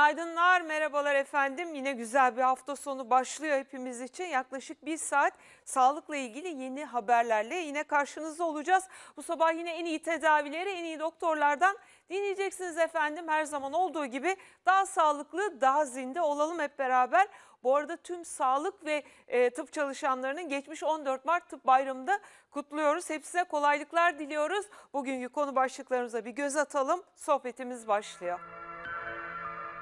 Günaydınlar, merhabalar efendim. Yine güzel bir hafta sonu başlıyor hepimiz için. Yaklaşık bir saat sağlıkla ilgili yeni haberlerle yine karşınızda olacağız. Bu sabah yine en iyi tedavileri, en iyi doktorlardan dinleyeceksiniz efendim. Her zaman olduğu gibi daha sağlıklı, daha zinde olalım hep beraber. Bu arada tüm sağlık ve e, tıp çalışanlarının geçmiş 14 Mart Tıp Bayramı'nda kutluyoruz. Hepsine kolaylıklar diliyoruz. Bugünkü konu başlıklarımıza bir göz atalım. Sohbetimiz başlıyor.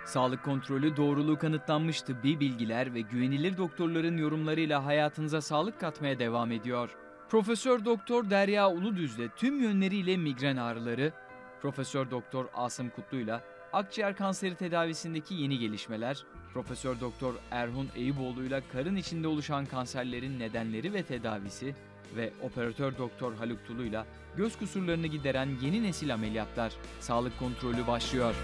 Sağlık kontrolü doğruluğu kanıtlanmış tıbbi bilgiler ve güvenilir doktorların yorumlarıyla hayatınıza sağlık katmaya devam ediyor. Profesör Doktor Derya Uludüz'le tüm yönleriyle migren ağrıları, Profesör Doktor Asım Kutlu'yla akciğer kanseri tedavisindeki yeni gelişmeler, Profesör Doktor Erhun Eyüboğlu'yla karın içinde oluşan kanserlerin nedenleri ve tedavisi ve operatör doktor Haluk Tulu'yla göz kusurlarını gideren yeni nesil ameliyatlar sağlık kontrolü başlıyor.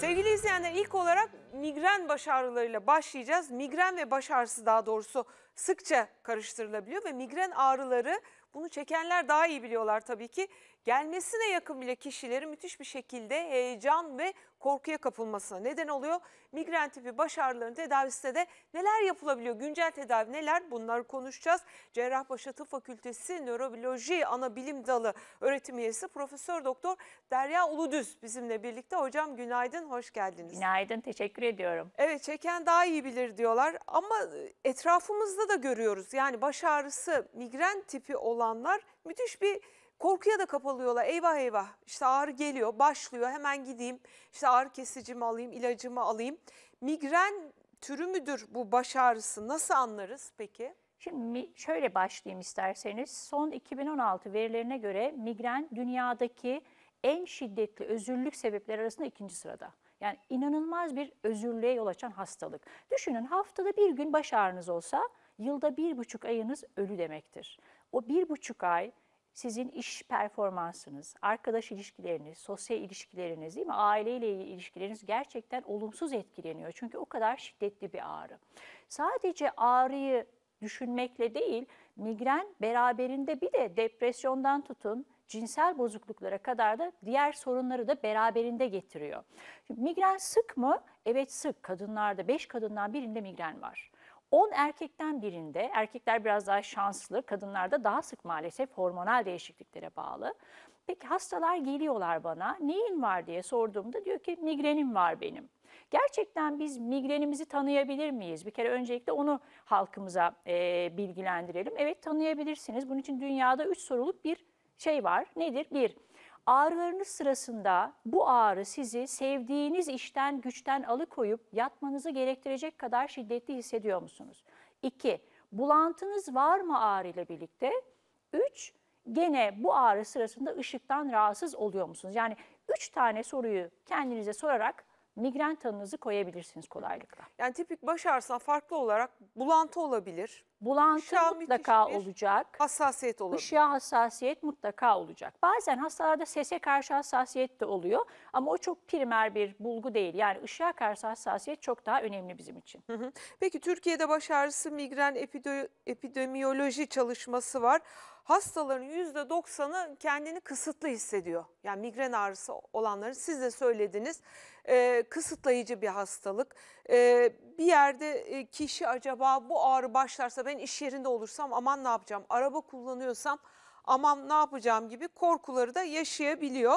Sevgili izleyenler ilk olarak migren baş ağrılarıyla başlayacağız. Migren ve baş ağrısı daha doğrusu sıkça karıştırılabiliyor ve migren ağrıları bunu çekenler daha iyi biliyorlar tabii ki gelmesine yakın bile kişileri müthiş bir şekilde heyecan ve korkuya kapılmasına neden oluyor. Migren tipi baş ağrılarının tedavisinde de neler yapılabiliyor? Güncel tedavi neler? Bunları konuşacağız. Cerrahpaşa Tıp Fakültesi Nörobiyoloji Anabilim Dalı öğretim üyesi Profesör Doktor Derya Uludüz bizimle birlikte. Hocam günaydın, hoş geldiniz. Günaydın, teşekkür ediyorum. Evet, çeken daha iyi bilir diyorlar ama etrafımızda da görüyoruz. Yani baş ağrısı migren tipi olanlar müthiş bir korkuya da kapalıyorlar. Eyvah eyvah işte ağrı geliyor başlıyor hemen gideyim işte ağrı kesicimi alayım ilacımı alayım. Migren türü müdür bu baş ağrısı nasıl anlarız peki? Şimdi şöyle başlayayım isterseniz. Son 2016 verilerine göre migren dünyadaki en şiddetli özürlülük sebepleri arasında ikinci sırada. Yani inanılmaz bir özürlüğe yol açan hastalık. Düşünün haftada bir gün baş ağrınız olsa yılda bir buçuk ayınız ölü demektir. O bir buçuk ay sizin iş performansınız, arkadaş ilişkileriniz, sosyal ilişkileriniz değil mi? Aileyle ilişkileriniz gerçekten olumsuz etkileniyor. Çünkü o kadar şiddetli bir ağrı. Sadece ağrıyı düşünmekle değil, migren beraberinde bir de depresyondan tutun, cinsel bozukluklara kadar da diğer sorunları da beraberinde getiriyor. Şimdi migren sık mı? Evet sık. Kadınlarda beş kadından birinde migren var. 10 erkekten birinde, erkekler biraz daha şanslı, kadınlarda daha sık maalesef hormonal değişikliklere bağlı. Peki hastalar geliyorlar bana, neyin var diye sorduğumda diyor ki migrenim var benim. Gerçekten biz migrenimizi tanıyabilir miyiz? Bir kere öncelikle onu halkımıza e, bilgilendirelim. Evet tanıyabilirsiniz. Bunun için dünyada 3 soruluk bir şey var. Nedir? Bir, Ağrılarınız sırasında bu ağrı sizi sevdiğiniz işten güçten alıkoyup yatmanızı gerektirecek kadar şiddetli hissediyor musunuz? 2. Bulantınız var mı ağrıyla birlikte? 3. Gene bu ağrı sırasında ışıktan rahatsız oluyor musunuz? Yani 3 tane soruyu kendinize sorarak migren tanınızı koyabilirsiniz kolaylıkla. Yani tipik baş ağrısından farklı olarak bulantı olabilir. Bulantı Işığa mutlaka olacak. Hassasiyet olabilir. Işığa hassasiyet mutlaka olacak. Bazen hastalarda sese karşı hassasiyet de oluyor ama o çok primer bir bulgu değil. Yani ışığa karşı hassasiyet çok daha önemli bizim için. Hı hı. Peki Türkiye'de baş ağrısı migren epide epidemiyoloji çalışması var. Hastaların %90'ı kendini kısıtlı hissediyor. Yani migren ağrısı olanların siz de söylediniz e, kısıtlayıcı bir hastalık. E, bir yerde e, kişi acaba bu ağrı başlarsa ben iş yerinde olursam aman ne yapacağım? Araba kullanıyorsam aman ne yapacağım gibi korkuları da yaşayabiliyor.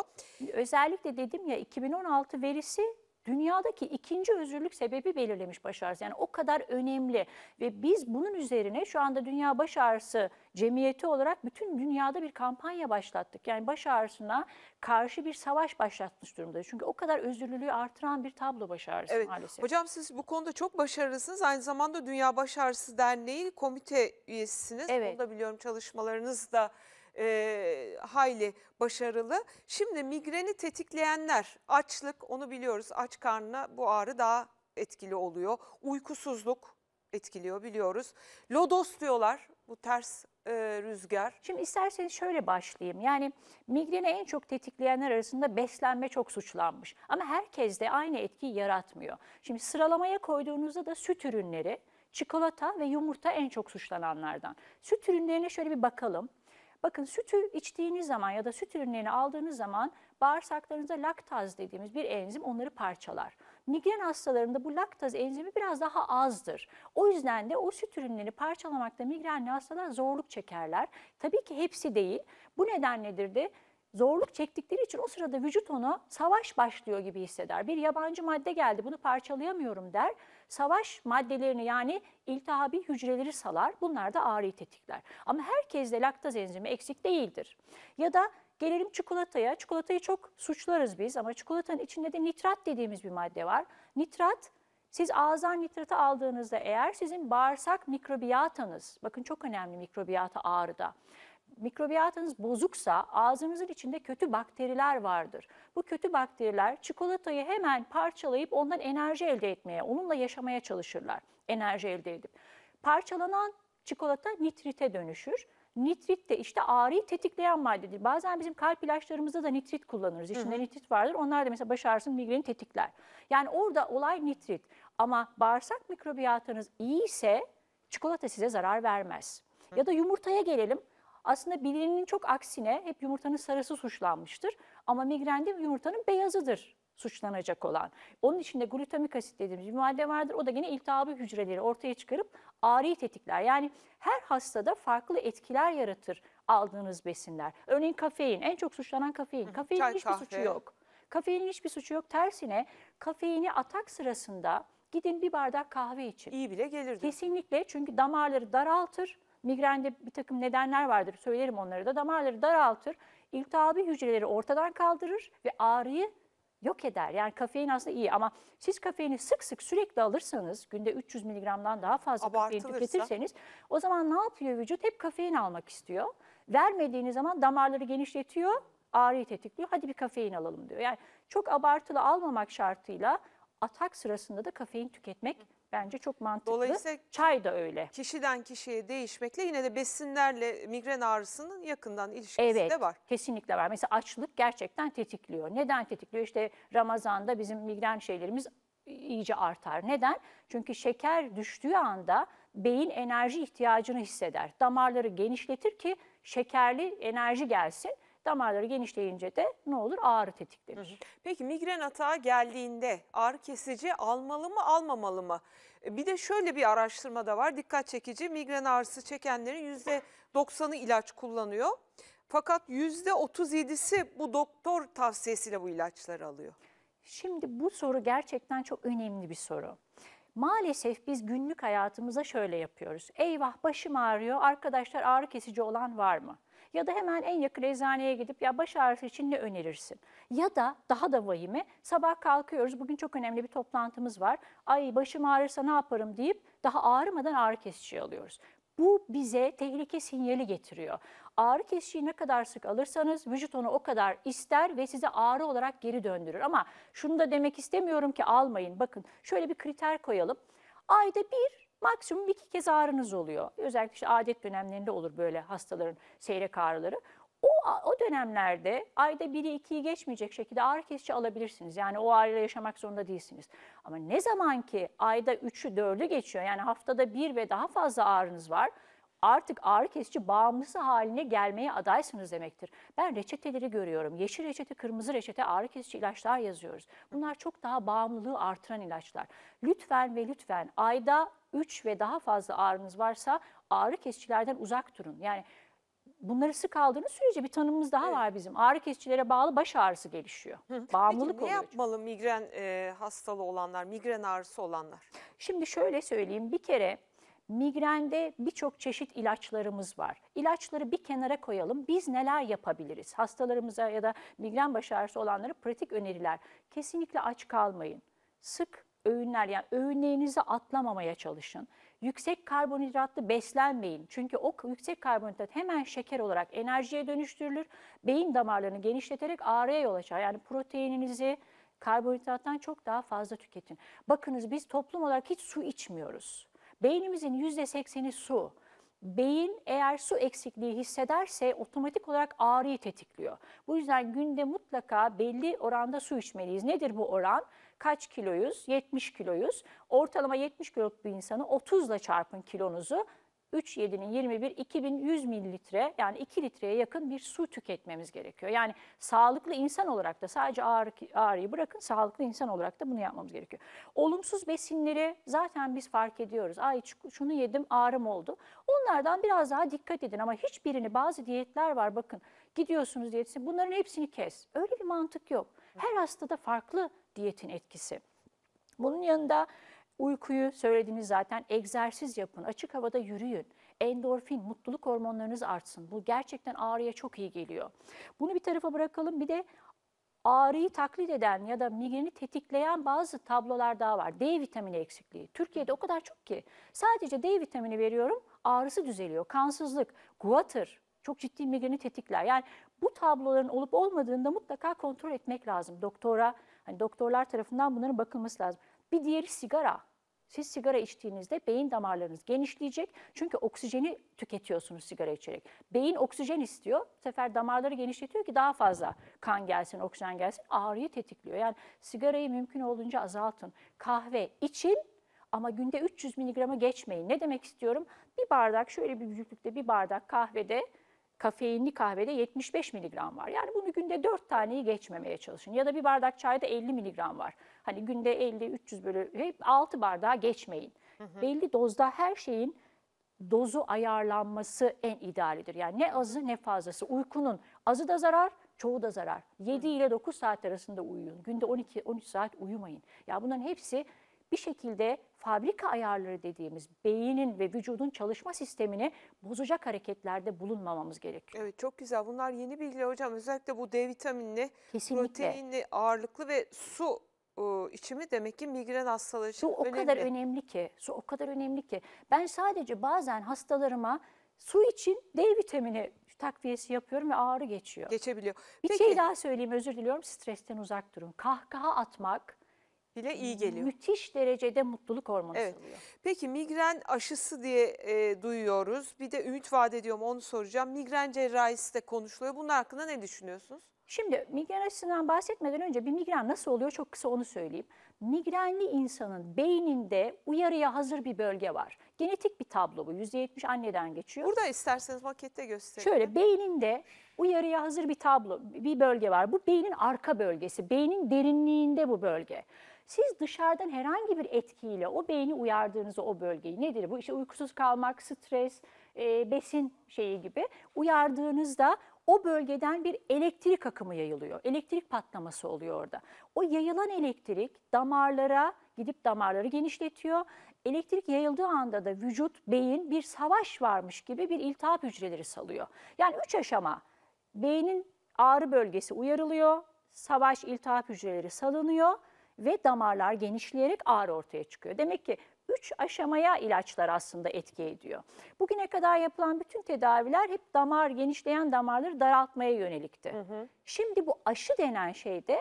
Özellikle dedim ya 2016 verisi dünyadaki ikinci özürlük sebebi belirlemiş baş ağrısı. Yani o kadar önemli ve biz bunun üzerine şu anda Dünya Baş Ağrısı Cemiyeti olarak bütün dünyada bir kampanya başlattık. Yani baş ağrısına karşı bir savaş başlatmış durumda. Çünkü o kadar özürlülüğü artıran bir tablo baş ağrısı evet. maalesef. Hocam siz bu konuda çok başarılısınız. Aynı zamanda Dünya Baş Ağrısı Derneği komite üyesisiniz. Evet. Bunu da biliyorum çalışmalarınız da e, hayli başarılı. Şimdi migreni tetikleyenler açlık onu biliyoruz aç karnına bu ağrı daha etkili oluyor. Uykusuzluk etkiliyor biliyoruz. Lodos diyorlar bu ters e, rüzgar. Şimdi isterseniz şöyle başlayayım. Yani migreni en çok tetikleyenler arasında beslenme çok suçlanmış. Ama herkes de aynı etkiyi yaratmıyor. Şimdi sıralamaya koyduğunuzda da süt ürünleri, çikolata ve yumurta en çok suçlananlardan. Süt ürünlerine şöyle bir bakalım. Bakın sütü içtiğiniz zaman ya da süt ürünlerini aldığınız zaman bağırsaklarınızda laktaz dediğimiz bir enzim onları parçalar. Migren hastalarında bu laktaz enzimi biraz daha azdır. O yüzden de o süt ürünlerini parçalamakta migrenli hastalar zorluk çekerler. Tabii ki hepsi değil. Bu neden nedir de zorluk çektikleri için o sırada vücut ona savaş başlıyor gibi hisseder. Bir yabancı madde geldi bunu parçalayamıyorum der savaş maddelerini yani iltihabi hücreleri salar. Bunlar da ağrıyı tetikler. Ama herkeste laktaz enzimi eksik değildir. Ya da Gelelim çikolataya. Çikolatayı çok suçlarız biz ama çikolatanın içinde de nitrat dediğimiz bir madde var. Nitrat siz ağızdan nitratı aldığınızda eğer sizin bağırsak mikrobiyatınız, bakın çok önemli mikrobiyata ağrıda mikrobiyatınız bozuksa ağzınızın içinde kötü bakteriler vardır. Bu kötü bakteriler çikolatayı hemen parçalayıp ondan enerji elde etmeye, onunla yaşamaya çalışırlar. Enerji elde edip. Parçalanan çikolata nitrite dönüşür. Nitrit de işte ağrıyı tetikleyen maddedir. Bazen bizim kalp ilaçlarımızda da nitrit kullanırız. İçinde nitrit vardır. Onlar da mesela baş ağrısının migreni tetikler. Yani orada olay nitrit. Ama bağırsak mikrobiyatınız iyi ise çikolata size zarar vermez. Ya da yumurtaya gelelim aslında bilinenin çok aksine hep yumurtanın sarısı suçlanmıştır. Ama migrende yumurtanın beyazıdır suçlanacak olan. Onun içinde glutamik asit dediğimiz bir madde vardır. O da yine iltihabı hücreleri ortaya çıkarıp ağrıyı tetikler. Yani her hastada farklı etkiler yaratır aldığınız besinler. Örneğin kafein, en çok suçlanan kafein. Hı, Kafeinin hiçbir kahve. suçu yok. Kafeinin hiçbir suçu yok. Tersine kafeini atak sırasında gidin bir bardak kahve için. İyi bile gelirdi. Kesinlikle çünkü damarları daraltır, Migrende bir takım nedenler vardır, söylerim onları da. Damarları daraltır, iltihabi hücreleri ortadan kaldırır ve ağrıyı yok eder. Yani kafein aslında iyi ama siz kafeini sık sık sürekli alırsanız, günde 300 miligramdan daha fazla kafein tüketirseniz, o zaman ne yapıyor vücut? Hep kafein almak istiyor. Vermediğiniz zaman damarları genişletiyor, ağrıyı tetikliyor. Hadi bir kafein alalım diyor. Yani çok abartılı almamak şartıyla atak sırasında da kafein tüketmek Bence çok mantıklı. Dolayısıyla çay da öyle. Kişiden kişiye değişmekle yine de besinlerle migren ağrısının yakından ilişkisi evet, de var. Evet kesinlikle var. Mesela açlık gerçekten tetikliyor. Neden tetikliyor? İşte Ramazan'da bizim migren şeylerimiz iyice artar. Neden? Çünkü şeker düştüğü anda beyin enerji ihtiyacını hisseder. Damarları genişletir ki şekerli enerji gelsin. Damarları genişleyince de ne olur? Ağrı tetiklenir. Peki migren atağı geldiğinde ağrı kesici almalı mı almamalı mı? E, bir de şöyle bir araştırma da var dikkat çekici. Migren ağrısı çekenlerin %90'ı ilaç kullanıyor. Fakat %37'si bu doktor tavsiyesiyle bu ilaçları alıyor. Şimdi bu soru gerçekten çok önemli bir soru. Maalesef biz günlük hayatımıza şöyle yapıyoruz. Eyvah başım ağrıyor, arkadaşlar ağrı kesici olan var mı? Ya da hemen en yakın eczaneye gidip ya baş ağrısı için ne önerirsin? Ya da daha da vahimi sabah kalkıyoruz bugün çok önemli bir toplantımız var. Ay başım ağrırsa ne yaparım deyip daha ağrımadan ağrı kesici alıyoruz. Bu bize tehlike sinyali getiriyor. Ağrı kesiciyi ne kadar sık alırsanız vücut onu o kadar ister ve size ağrı olarak geri döndürür. Ama şunu da demek istemiyorum ki almayın. Bakın şöyle bir kriter koyalım. Ayda bir Maksimum iki kez ağrınız oluyor. Özellikle işte adet dönemlerinde olur böyle hastaların seyrek ağrıları. O, o dönemlerde ayda 1'i 2'yi geçmeyecek şekilde ağrı kesici alabilirsiniz. Yani o ağrıyla yaşamak zorunda değilsiniz. Ama ne zaman ki ayda üçü dördü geçiyor yani haftada bir ve daha fazla ağrınız var artık ağrı kesici bağımlısı haline gelmeye adaysınız demektir. Ben reçeteleri görüyorum. Yeşil reçete, kırmızı reçete ağrı kesici ilaçlar yazıyoruz. Bunlar çok daha bağımlılığı artıran ilaçlar. Lütfen ve lütfen ayda 3 ve daha fazla ağrınız varsa ağrı kesicilerden uzak durun. Yani bunları sık aldığınız sürece bir tanımımız daha evet. var bizim. Ağrı kesicilere bağlı baş ağrısı gelişiyor. Bağımlılık Peki, ne oluyor. Ne yapmalı çünkü. migren e, hastalığı olanlar, migren ağrısı olanlar? Şimdi şöyle söyleyeyim. Bir kere migrende birçok çeşit ilaçlarımız var. İlaçları bir kenara koyalım. Biz neler yapabiliriz? Hastalarımıza ya da migren baş ağrısı olanlara pratik öneriler. Kesinlikle aç kalmayın. Sık öğünler yani öğünlerinizi atlamamaya çalışın. Yüksek karbonhidratlı beslenmeyin. Çünkü o yüksek karbonhidrat hemen şeker olarak enerjiye dönüştürülür. Beyin damarlarını genişleterek ağrıya yol açar. Yani proteininizi karbonhidrattan çok daha fazla tüketin. Bakınız biz toplum olarak hiç su içmiyoruz. Beynimizin %80'i su. Beyin eğer su eksikliği hissederse otomatik olarak ağrıyı tetikliyor. Bu yüzden günde mutlaka belli oranda su içmeliyiz. Nedir bu oran? kaç kiloyuz? 70 kiloyuz. Ortalama 70 kiloluk bir insanı 30 ile çarpın kilonuzu. 3 7'nin 21 2100 mililitre yani 2 litreye yakın bir su tüketmemiz gerekiyor. Yani sağlıklı insan olarak da sadece ağrı, ağrıyı bırakın sağlıklı insan olarak da bunu yapmamız gerekiyor. Olumsuz besinleri zaten biz fark ediyoruz. Ay şunu yedim ağrım oldu. Onlardan biraz daha dikkat edin ama hiçbirini bazı diyetler var bakın gidiyorsunuz diyetisyen bunların hepsini kes. Öyle bir mantık yok. Her hastada farklı diyetin etkisi. Bunun yanında uykuyu söylediğiniz zaten egzersiz yapın, açık havada yürüyün. Endorfin, mutluluk hormonlarınız artsın. Bu gerçekten ağrıya çok iyi geliyor. Bunu bir tarafa bırakalım. Bir de ağrıyı taklit eden ya da migreni tetikleyen bazı tablolar daha var. D vitamini eksikliği. Türkiye'de o kadar çok ki. Sadece D vitamini veriyorum ağrısı düzeliyor. Kansızlık, guatr, çok ciddi migreni tetikler. Yani bu tabloların olup olmadığında mutlaka kontrol etmek lazım. Doktora, hani doktorlar tarafından bunların bakılması lazım. Bir diğeri sigara. Siz sigara içtiğinizde beyin damarlarınız genişleyecek. Çünkü oksijeni tüketiyorsunuz sigara içerek. Beyin oksijen istiyor. Bu sefer damarları genişletiyor ki daha fazla kan gelsin, oksijen gelsin. Ağrıyı tetikliyor. Yani sigarayı mümkün olduğunca azaltın. Kahve için ama günde 300 miligrama geçmeyin. Ne demek istiyorum? Bir bardak şöyle bir büyüklükte bir bardak kahvede Kafeinli kahvede 75 miligram var. Yani bunu günde 4 taneyi geçmemeye çalışın. Ya da bir bardak çayda 50 miligram var. Hani günde 50, 300 bölü hep 6 bardağa geçmeyin. Hı hı. Belli dozda her şeyin dozu ayarlanması en idealidir. Yani ne azı ne fazlası. Uykunun azı da zarar, çoğu da zarar. 7 ile 9 saat arasında uyuyun. Günde 12-13 saat uyumayın. Ya bunların hepsi bir şekilde fabrika ayarları dediğimiz beynin ve vücudun çalışma sistemini bozacak hareketlerde bulunmamamız gerekiyor. Evet çok güzel bunlar yeni bilgiler hocam özellikle bu D vitaminli, Kesinlikle. proteinli, ağırlıklı ve su ıı, içimi demek ki migren hastaları için su önemli. o kadar önemli ki, su o kadar önemli ki. Ben sadece bazen hastalarıma su için D vitamini takviyesi yapıyorum ve ağrı geçiyor. Geçebiliyor. Bir şey Peki. şey daha söyleyeyim özür diliyorum stresten uzak durun. Kahkaha atmak bile iyi geliyor. Müthiş derecede mutluluk hormonu evet. salıyor. Peki migren aşısı diye e, duyuyoruz. Bir de ümit vaat ediyorum onu soracağım. Migren cerrahisi de konuşuluyor. Bunun hakkında ne düşünüyorsunuz? Şimdi migren aşısından bahsetmeden önce bir migren nasıl oluyor çok kısa onu söyleyeyim. Migrenli insanın beyninde uyarıya hazır bir bölge var. Genetik bir tablo bu. %70 anneden geçiyor. Burada isterseniz makette göstereyim. Şöyle beyninde uyarıya hazır bir tablo, bir bölge var. Bu beynin arka bölgesi. Beynin derinliğinde bu bölge. Siz dışarıdan herhangi bir etkiyle o beyni uyardığınızda o bölgeyi nedir bu? İşte uykusuz kalmak, stres, e, besin şeyi gibi uyardığınızda o bölgeden bir elektrik akımı yayılıyor. Elektrik patlaması oluyor orada. O yayılan elektrik damarlara gidip damarları genişletiyor. Elektrik yayıldığı anda da vücut, beyin bir savaş varmış gibi bir iltihap hücreleri salıyor. Yani üç aşama. Beynin ağrı bölgesi uyarılıyor. Savaş iltihap hücreleri salınıyor ve damarlar genişleyerek ağrı ortaya çıkıyor. Demek ki üç aşamaya ilaçlar aslında etki ediyor. Bugüne kadar yapılan bütün tedaviler hep damar genişleyen damarları daraltmaya yönelikti. Hı hı. Şimdi bu aşı denen şeyde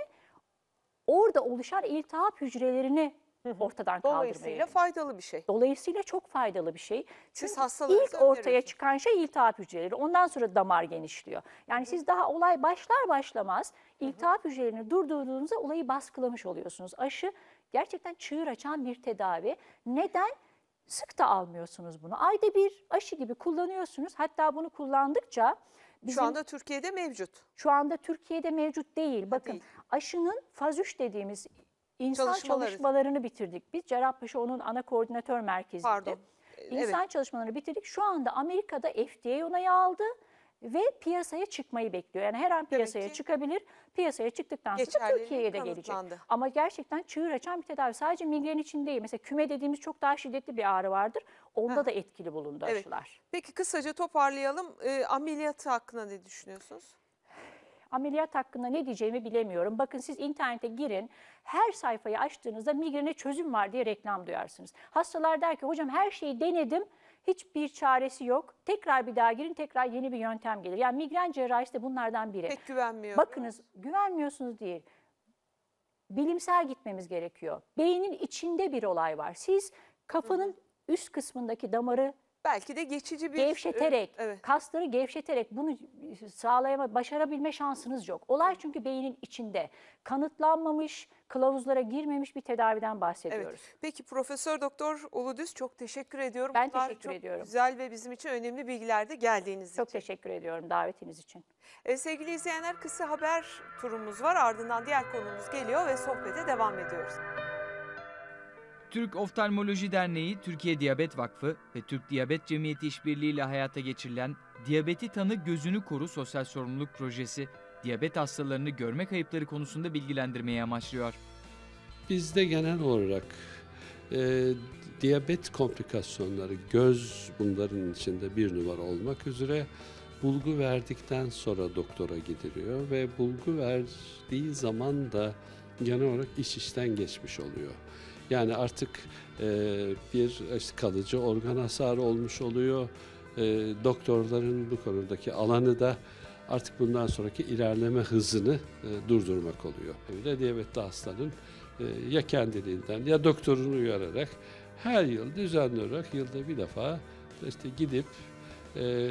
orada oluşan iltihap hücrelerini ortadan kaldırmaya. Dolayısıyla faydalı bir şey. Dolayısıyla çok faydalı bir şey. Siz Çünkü ilk ortaya önerirsin. çıkan şey iltihap hücreleri. Ondan sonra damar genişliyor. Yani Hı. siz daha olay başlar başlamaz iltihap Hı. hücrelerini durdurduğunuzda olayı baskılamış oluyorsunuz. Aşı gerçekten çığır açan bir tedavi. Neden? Sık da almıyorsunuz bunu. Ayda bir aşı gibi kullanıyorsunuz. Hatta bunu kullandıkça... Bizim, şu anda Türkiye'de mevcut. Şu anda Türkiye'de mevcut değil. Bakın değil. aşının faz 3 dediğimiz İnsan çalışmalarını bitirdik. Biz Cerrahpaşa onun ana koordinatör merkeziydi. Pardon. E, İnsan Evet. çalışmalarını bitirdik. Şu anda Amerika'da FDA onayı aldı ve piyasaya çıkmayı bekliyor. Yani her an piyasaya ki çıkabilir. Piyasaya çıktıktan sonra Türkiye'ye de gelecek. Ama gerçekten çığır açan bir tedavi. Sadece migren için değil. Mesela küme dediğimiz çok daha şiddetli bir ağrı vardır. Onda da etkili bulundu Evet. aşılar. Peki kısaca toparlayalım. Ee, ameliyatı hakkında ne düşünüyorsunuz? ameliyat hakkında ne diyeceğimi bilemiyorum. Bakın siz internete girin her sayfayı açtığınızda migrene çözüm var diye reklam duyarsınız. Hastalar der ki hocam her şeyi denedim hiçbir çaresi yok. Tekrar bir daha girin tekrar yeni bir yöntem gelir. Yani migren cerrahisi de bunlardan biri. Pek güvenmiyorum. Bakınız güvenmiyorsunuz değil bilimsel gitmemiz gerekiyor. Beynin içinde bir olay var. Siz kafanın üst kısmındaki damarı Belki de geçici bir... Gevşeterek, e, evet. kasları gevşeterek bunu sağlayama, başarabilme şansınız yok. Olay çünkü beynin içinde. Kanıtlanmamış, kılavuzlara girmemiş bir tedaviden bahsediyoruz. Evet. Peki Profesör Doktor Uludüz çok teşekkür ediyorum. Ben Bunlar teşekkür çok ediyorum. güzel ve bizim için önemli bilgilerde geldiğiniz çok için. Çok teşekkür ediyorum davetiniz için. Ee, sevgili izleyenler kısa haber turumuz var. Ardından diğer konumuz geliyor ve sohbete devam ediyoruz. Türk Oftalmoloji Derneği, Türkiye Diyabet Vakfı ve Türk Diyabet Cemiyeti İşbirliği ile hayata geçirilen Diyabeti Tanı Gözünü Koru Sosyal Sorumluluk Projesi, diyabet hastalarını görme kayıpları konusunda bilgilendirmeyi amaçlıyor. Bizde genel olarak e, diyabet komplikasyonları, göz bunların içinde bir numara olmak üzere bulgu verdikten sonra doktora gidiliyor ve bulgu verdiği zaman da genel olarak iş işten geçmiş oluyor. Yani artık e, bir işte kalıcı organ hasarı olmuş oluyor. E, doktorların bu konudaki alanı da artık bundan sonraki ilerleme hızını e, durdurmak oluyor. Öyle diyabetli hastanın e, ya kendiliğinden ya doktorunu uyararak her yıl düzenli olarak yılda bir defa işte gidip e,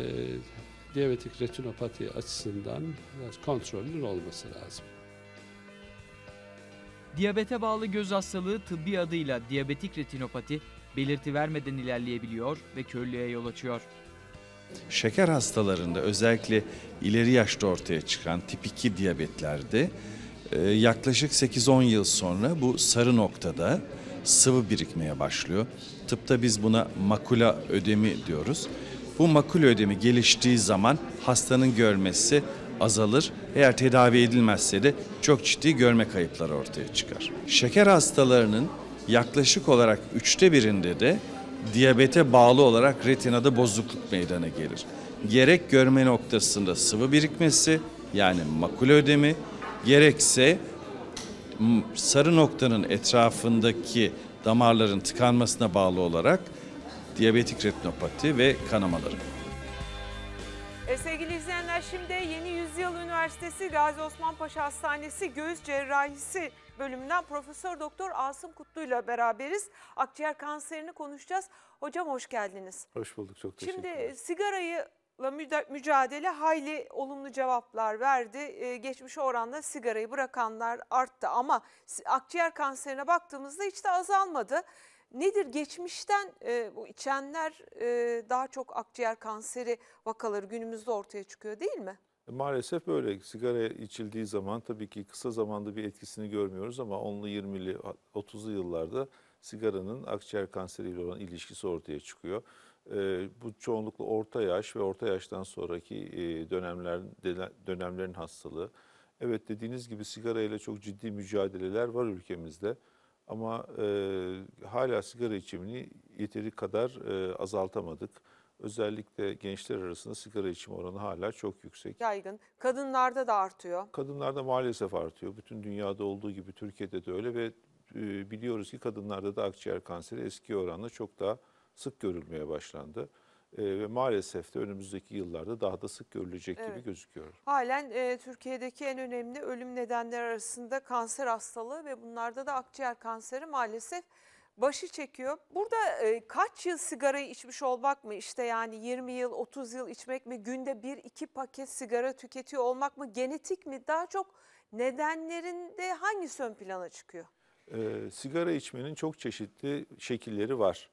diyabetik retinopati açısından biraz kontrolün olması lazım. Diyabete bağlı göz hastalığı tıbbi adıyla diyabetik retinopati belirti vermeden ilerleyebiliyor ve körlüğe yol açıyor. Şeker hastalarında özellikle ileri yaşta ortaya çıkan tip 2 diyabetlerde e, yaklaşık 8-10 yıl sonra bu sarı noktada sıvı birikmeye başlıyor. Tıpta biz buna makula ödemi diyoruz. Bu makul ödemi geliştiği zaman hastanın görmesi azalır. Eğer tedavi edilmezse de çok ciddi görme kayıpları ortaya çıkar. Şeker hastalarının yaklaşık olarak üçte birinde de diyabete bağlı olarak retinada bozukluk meydana gelir. Gerek görme noktasında sıvı birikmesi yani makul ödemi gerekse sarı noktanın etrafındaki damarların tıkanmasına bağlı olarak diyabetik retinopati ve kanamaları. E sevgili izleyenler şimdi Yeni Yüzyıl Üniversitesi Gazi Osman Paşa Hastanesi Göğüs Cerrahisi bölümünden Profesör Doktor Asım Kutlu ile beraberiz. Akciğer kanserini konuşacağız. Hocam hoş geldiniz. Hoş bulduk çok teşekkür ederim. Şimdi e, sigarayı mücadele hayli olumlu cevaplar verdi. Ee, geçmişe oranla sigarayı bırakanlar arttı ama akciğer kanserine baktığımızda hiç de azalmadı. Nedir geçmişten e, bu içenler e, daha çok akciğer kanseri vakaları günümüzde ortaya çıkıyor değil mi? E, maalesef böyle sigara içildiği zaman tabii ki kısa zamanda bir etkisini görmüyoruz ama 10'lu 20'li 30'lu yıllarda sigaranın akciğer kanseriyle olan ilişkisi ortaya çıkıyor. E, bu çoğunlukla orta yaş ve orta yaştan sonraki e, dönemler dönemlerin hastalığı. Evet dediğiniz gibi sigara ile çok ciddi mücadeleler var ülkemizde. Ama e, hala sigara içimini yeteri kadar e, azaltamadık. Özellikle gençler arasında sigara içim oranı hala çok yüksek. Yaygın. Kadınlarda da artıyor. Kadınlarda maalesef artıyor. Bütün dünyada olduğu gibi Türkiye'de de öyle ve e, biliyoruz ki kadınlarda da akciğer kanseri eski oranla çok daha sık görülmeye başlandı e, ve maalesef de önümüzdeki yıllarda daha da sık görülecek evet. gibi gözüküyor. Halen e, Türkiye'deki en önemli ölüm nedenleri arasında kanser hastalığı ve bunlarda da akciğer kanseri maalesef başı çekiyor. Burada e, kaç yıl sigarayı içmiş olmak mı işte yani 20 yıl 30 yıl içmek mi günde 1-2 paket sigara tüketiyor olmak mı genetik mi daha çok nedenlerinde hangi ön plana çıkıyor? E, sigara içmenin çok çeşitli şekilleri var.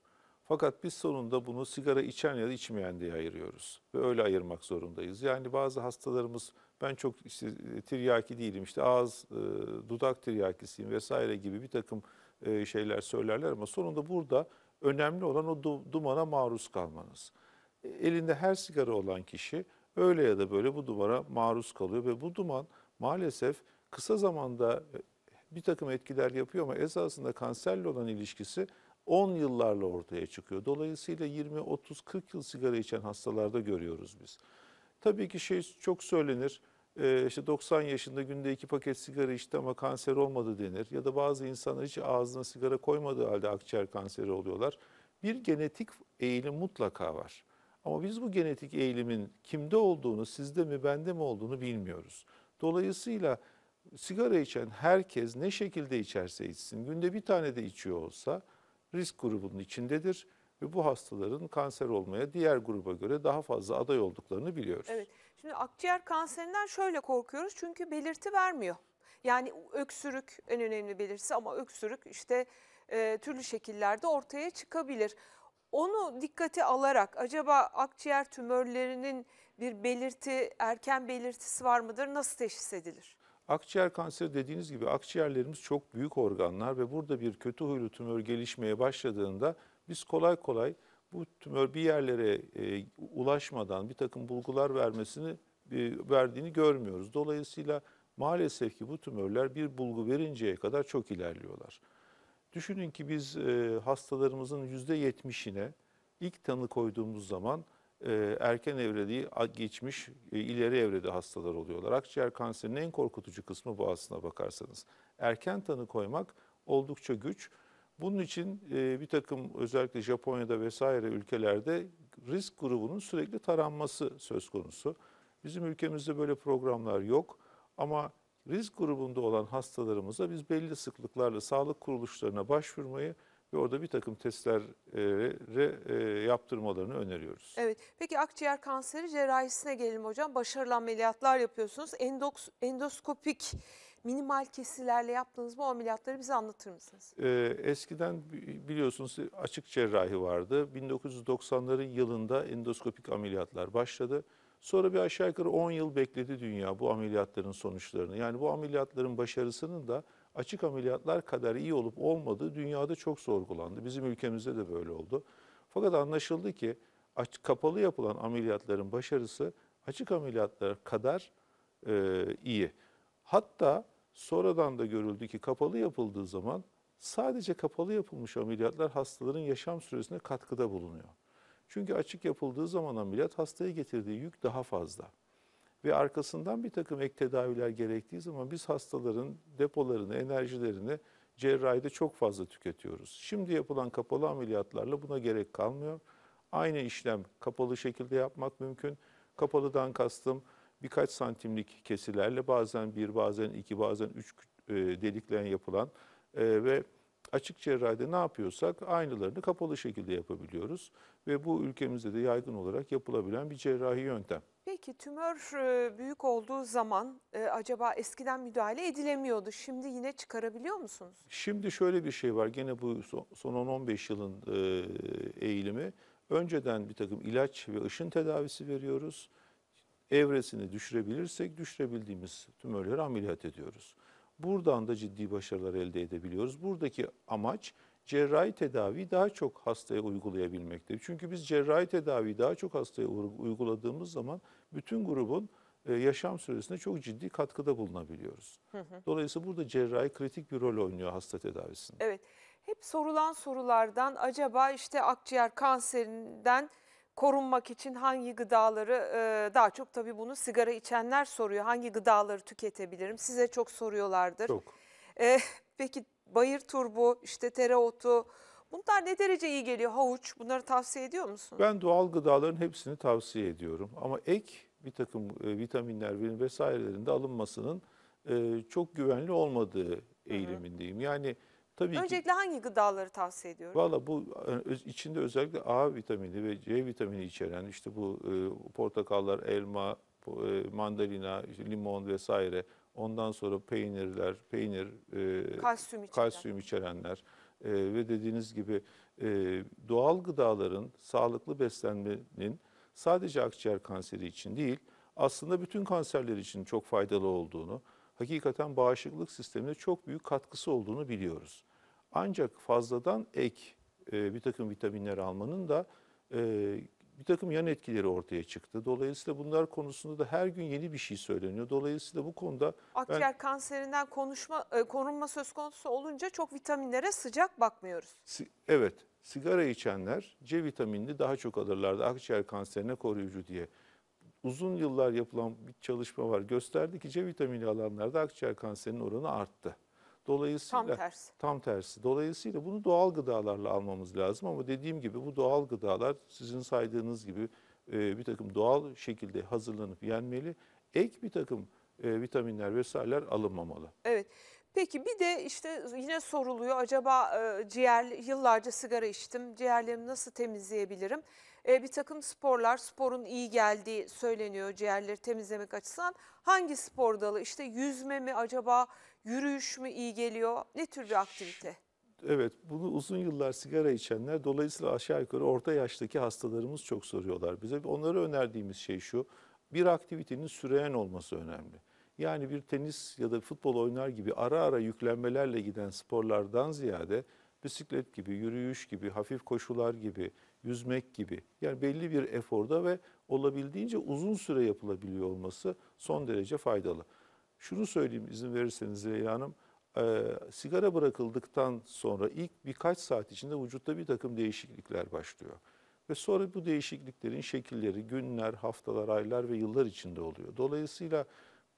Fakat biz sonunda bunu sigara içen ya da içmeyen diye ayırıyoruz. Ve öyle ayırmak zorundayız. Yani bazı hastalarımız ben çok işte e, tiryaki değilim işte ağız, e, dudak tiryakisiyim vesaire gibi bir takım e, şeyler söylerler ama sonunda burada önemli olan o du dumana maruz kalmanız. E, elinde her sigara olan kişi öyle ya da böyle bu dumana maruz kalıyor ve bu duman maalesef kısa zamanda e, bir takım etkiler yapıyor ama esasında kanserle olan ilişkisi 10 yıllarla ortaya çıkıyor. Dolayısıyla 20, 30, 40 yıl sigara içen hastalarda görüyoruz biz. Tabii ki şey çok söylenir. Ee, 90 yaşında günde iki paket sigara içti ama kanser olmadı denir. Ya da bazı insanlar hiç ağzına sigara koymadığı halde akciğer kanseri oluyorlar. Bir genetik eğilim mutlaka var. Ama biz bu genetik eğilimin kimde olduğunu, sizde mi bende mi olduğunu bilmiyoruz. Dolayısıyla sigara içen herkes ne şekilde içerse içsin, günde bir tane de içiyor olsa risk grubunun içindedir ve bu hastaların kanser olmaya diğer gruba göre daha fazla aday olduklarını biliyoruz. Evet. Şimdi akciğer kanserinden şöyle korkuyoruz çünkü belirti vermiyor. Yani öksürük en önemli belirtisi ama öksürük işte e, türlü şekillerde ortaya çıkabilir. Onu dikkate alarak acaba akciğer tümörlerinin bir belirti, erken belirtisi var mıdır? Nasıl teşhis edilir? Akciğer kanseri dediğiniz gibi akciğerlerimiz çok büyük organlar ve burada bir kötü huylu tümör gelişmeye başladığında biz kolay kolay bu tümör bir yerlere e, ulaşmadan bir takım bulgular vermesini e, verdiğini görmüyoruz. Dolayısıyla maalesef ki bu tümörler bir bulgu verinceye kadar çok ilerliyorlar. Düşünün ki biz e, hastalarımızın %70'ine ilk tanı koyduğumuz zaman e, erken evre geçmiş e, ileri evrede hastalar oluyorlar. Akciğer kanserinin en korkutucu kısmı bu aslına bakarsanız. Erken tanı koymak oldukça güç. Bunun için e, bir takım özellikle Japonya'da vesaire ülkelerde risk grubunun sürekli taranması söz konusu. Bizim ülkemizde böyle programlar yok ama risk grubunda olan hastalarımıza biz belli sıklıklarla sağlık kuruluşlarına başvurmayı ve orada bir takım testlere e, yaptırmalarını öneriyoruz. Evet. Peki akciğer kanseri cerrahisine gelelim hocam. Başarılı ameliyatlar yapıyorsunuz. Endoks, endoskopik minimal kesilerle yaptığınız bu ameliyatları bize anlatır mısınız? Ee, eskiden biliyorsunuz açık cerrahi vardı. 1990'ların yılında endoskopik ameliyatlar başladı. Sonra bir aşağı yukarı 10 yıl bekledi dünya bu ameliyatların sonuçlarını. Yani bu ameliyatların başarısının da açık ameliyatlar kadar iyi olup olmadığı dünyada çok sorgulandı. Bizim ülkemizde de böyle oldu. Fakat anlaşıldı ki kapalı yapılan ameliyatların başarısı açık ameliyatlar kadar e, iyi. Hatta sonradan da görüldü ki kapalı yapıldığı zaman sadece kapalı yapılmış ameliyatlar hastaların yaşam süresine katkıda bulunuyor. Çünkü açık yapıldığı zaman ameliyat hastaya getirdiği yük daha fazla ve arkasından bir takım ek tedaviler gerektiği zaman biz hastaların depolarını, enerjilerini cerrahide çok fazla tüketiyoruz. Şimdi yapılan kapalı ameliyatlarla buna gerek kalmıyor. Aynı işlem kapalı şekilde yapmak mümkün. Kapalıdan kastım birkaç santimlik kesilerle bazen bir, bazen iki, bazen üç e, deliklen yapılan e, ve açık cerrahide ne yapıyorsak aynılarını kapalı şekilde yapabiliyoruz. Ve bu ülkemizde de yaygın olarak yapılabilen bir cerrahi yöntem. Peki tümör e, büyük olduğu zaman e, acaba eskiden müdahale edilemiyordu. Şimdi yine çıkarabiliyor musunuz? Şimdi şöyle bir şey var. Gene bu son 10-15 yılın e, eğilimi. Önceden bir takım ilaç ve ışın tedavisi veriyoruz. Evresini düşürebilirsek düşürebildiğimiz tümörleri ameliyat ediyoruz. Buradan da ciddi başarılar elde edebiliyoruz. Buradaki amaç cerrahi tedavi daha çok hastaya uygulayabilmekte. Çünkü biz cerrahi tedavi daha çok hastaya uyguladığımız zaman bütün grubun e, yaşam süresinde çok ciddi katkıda bulunabiliyoruz. Dolayısıyla burada cerrahi kritik bir rol oynuyor hasta tedavisinde. Evet. Hep sorulan sorulardan acaba işte akciğer kanserinden korunmak için hangi gıdaları e, daha çok tabii bunu sigara içenler soruyor. Hangi gıdaları tüketebilirim? Size çok soruyorlardır. Çok. Ee, peki bayır turbu, işte tereotu bunlar ne derece iyi geliyor? Havuç bunları tavsiye ediyor musun? Ben doğal gıdaların hepsini tavsiye ediyorum ama ek bir takım e, vitaminler vesairelerin de alınmasının e, çok güvenli olmadığı eğilimindeyim. Yani tabii Öncelikle ki, hangi gıdaları tavsiye ediyorum? Valla bu e, içinde özellikle A vitamini ve C vitamini içeren işte bu e, portakallar, elma, e, mandalina, limon vesaire Ondan sonra peynirler, peynir, e, kalsiyum, kalsiyum içerenler e, ve dediğiniz gibi e, doğal gıdaların, sağlıklı beslenmenin sadece akciğer kanseri için değil, aslında bütün kanserler için çok faydalı olduğunu, hakikaten bağışıklık sistemine çok büyük katkısı olduğunu biliyoruz. Ancak fazladan ek e, bir takım vitaminler almanın da e, bir takım yan etkileri ortaya çıktı. Dolayısıyla bunlar konusunda da her gün yeni bir şey söyleniyor. Dolayısıyla bu konuda akciğer ben, kanserinden konuşma e, korunma söz konusu olunca çok vitaminlere sıcak bakmıyoruz. Si, evet. Sigara içenler C vitaminini daha çok alırlardı akciğer kanserine koruyucu diye. Uzun yıllar yapılan bir çalışma var. Gösterdi ki C vitamini alanlarda akciğer kanserinin oranı arttı. Dolayısıyla tam tersi. Tam tersi. Dolayısıyla bunu doğal gıdalarla almamız lazım ama dediğim gibi bu doğal gıdalar sizin saydığınız gibi e, bir takım doğal şekilde hazırlanıp yenmeli. Ek bir takım e, vitaminler vesaireler alınmamalı. Evet. Peki bir de işte yine soruluyor acaba e, ciğer yıllarca sigara içtim ciğerlerimi nasıl temizleyebilirim? E, bir takım sporlar sporun iyi geldiği söyleniyor ciğerleri temizlemek açısından. Hangi spor dalı işte yüzme mi acaba Yürüyüş mü iyi geliyor? Ne tür bir aktivite? Evet, bunu uzun yıllar sigara içenler, dolayısıyla aşağı yukarı orta yaştaki hastalarımız çok soruyorlar bize. Onlara önerdiğimiz şey şu, bir aktivitenin süreyen olması önemli. Yani bir tenis ya da futbol oynar gibi ara ara yüklenmelerle giden sporlardan ziyade bisiklet gibi, yürüyüş gibi, hafif koşular gibi, yüzmek gibi yani belli bir eforda ve olabildiğince uzun süre yapılabiliyor olması son derece faydalı. Şunu söyleyeyim izin verirseniz Leyla Hanım. E, sigara bırakıldıktan sonra ilk birkaç saat içinde vücutta bir takım değişiklikler başlıyor. Ve sonra bu değişikliklerin şekilleri günler, haftalar, aylar ve yıllar içinde oluyor. Dolayısıyla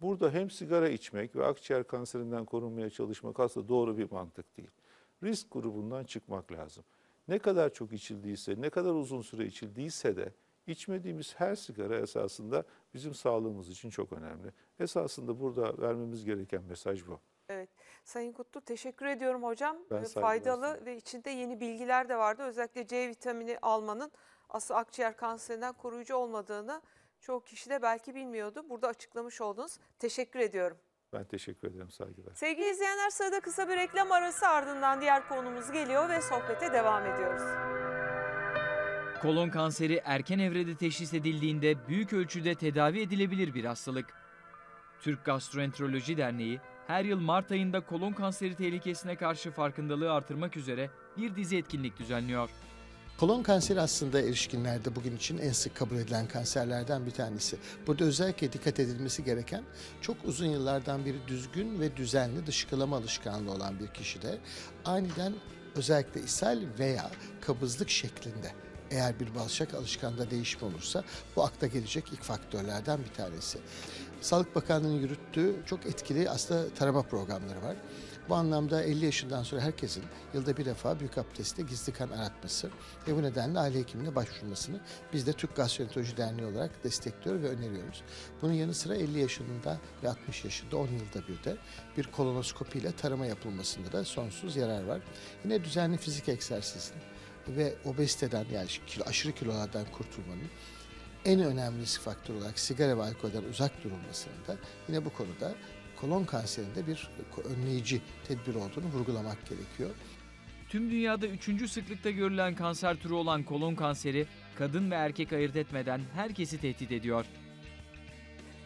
burada hem sigara içmek ve akciğer kanserinden korunmaya çalışmak aslında doğru bir mantık değil. Risk grubundan çıkmak lazım. Ne kadar çok içildiyse, ne kadar uzun süre içildiyse de İçmediğimiz her sigara esasında bizim sağlığımız için çok önemli. Esasında burada vermemiz gereken mesaj bu. Evet. Sayın Kutlu teşekkür ediyorum hocam. Ben Faydalı saygılar. ve içinde yeni bilgiler de vardı. Özellikle C vitamini almanın asıl akciğer kanserinden koruyucu olmadığını çoğu kişi de belki bilmiyordu. Burada açıklamış oldunuz. Teşekkür ediyorum. Ben teşekkür ederim. Saygılar. Sevgili izleyenler sırada kısa bir reklam arası ardından diğer konumuz geliyor ve sohbete devam ediyoruz. Kolon kanseri erken evrede teşhis edildiğinde büyük ölçüde tedavi edilebilir bir hastalık. Türk Gastroenteroloji Derneği her yıl Mart ayında kolon kanseri tehlikesine karşı farkındalığı artırmak üzere bir dizi etkinlik düzenliyor. Kolon kanseri aslında erişkinlerde bugün için en sık kabul edilen kanserlerden bir tanesi. Burada özellikle dikkat edilmesi gereken çok uzun yıllardan beri düzgün ve düzenli dışkılama alışkanlığı olan bir kişide aniden özellikle ishal veya kabızlık şeklinde eğer bir balçak alışkanında değişme olursa bu akta gelecek ilk faktörlerden bir tanesi. Sağlık Bakanlığı'nın yürüttüğü çok etkili aslında tarama programları var. Bu anlamda 50 yaşından sonra herkesin yılda bir defa büyük abdestte gizli kan aratması ve bu nedenle aile hekimine başvurmasını biz de Türk Gastroenteroloji Derneği olarak destekliyor ve öneriyoruz. Bunun yanı sıra 50 yaşında ve 60 yaşında 10 yılda bir de bir kolonoskopi ile tarama yapılmasında da sonsuz yarar var. Yine düzenli fizik egzersizinin ve obeziteden yani kilo, aşırı kilolardan kurtulmanın en önemli faktör olarak sigara ve alkolden uzak durulmasının da yine bu konuda kolon kanserinde bir önleyici tedbir olduğunu vurgulamak gerekiyor. Tüm dünyada üçüncü sıklıkta görülen kanser türü olan kolon kanseri kadın ve erkek ayırt etmeden herkesi tehdit ediyor.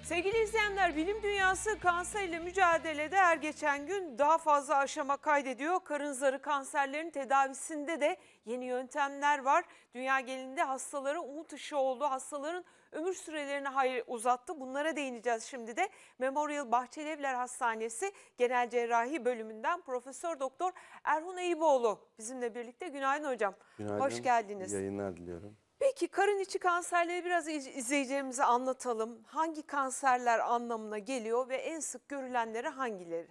Sevgili izleyenler, bilim dünyası kanserle mücadelede her geçen gün daha fazla aşama kaydediyor. Karın zarı kanserlerin tedavisinde de yeni yöntemler var. Dünya genelinde hastalara umut ışığı oldu. Hastaların ömür sürelerini hayır uzattı. Bunlara değineceğiz şimdi de. Memorial Bahçelievler Hastanesi Genel Cerrahi Bölümünden Profesör Doktor Erhun Eyüboğlu bizimle birlikte. Günaydın hocam. Günaydın. Hoş geldiniz. Yayınlar diliyorum. Peki karın içi kanserleri biraz izleyicilerimize anlatalım. Hangi kanserler anlamına geliyor ve en sık görülenleri hangileri?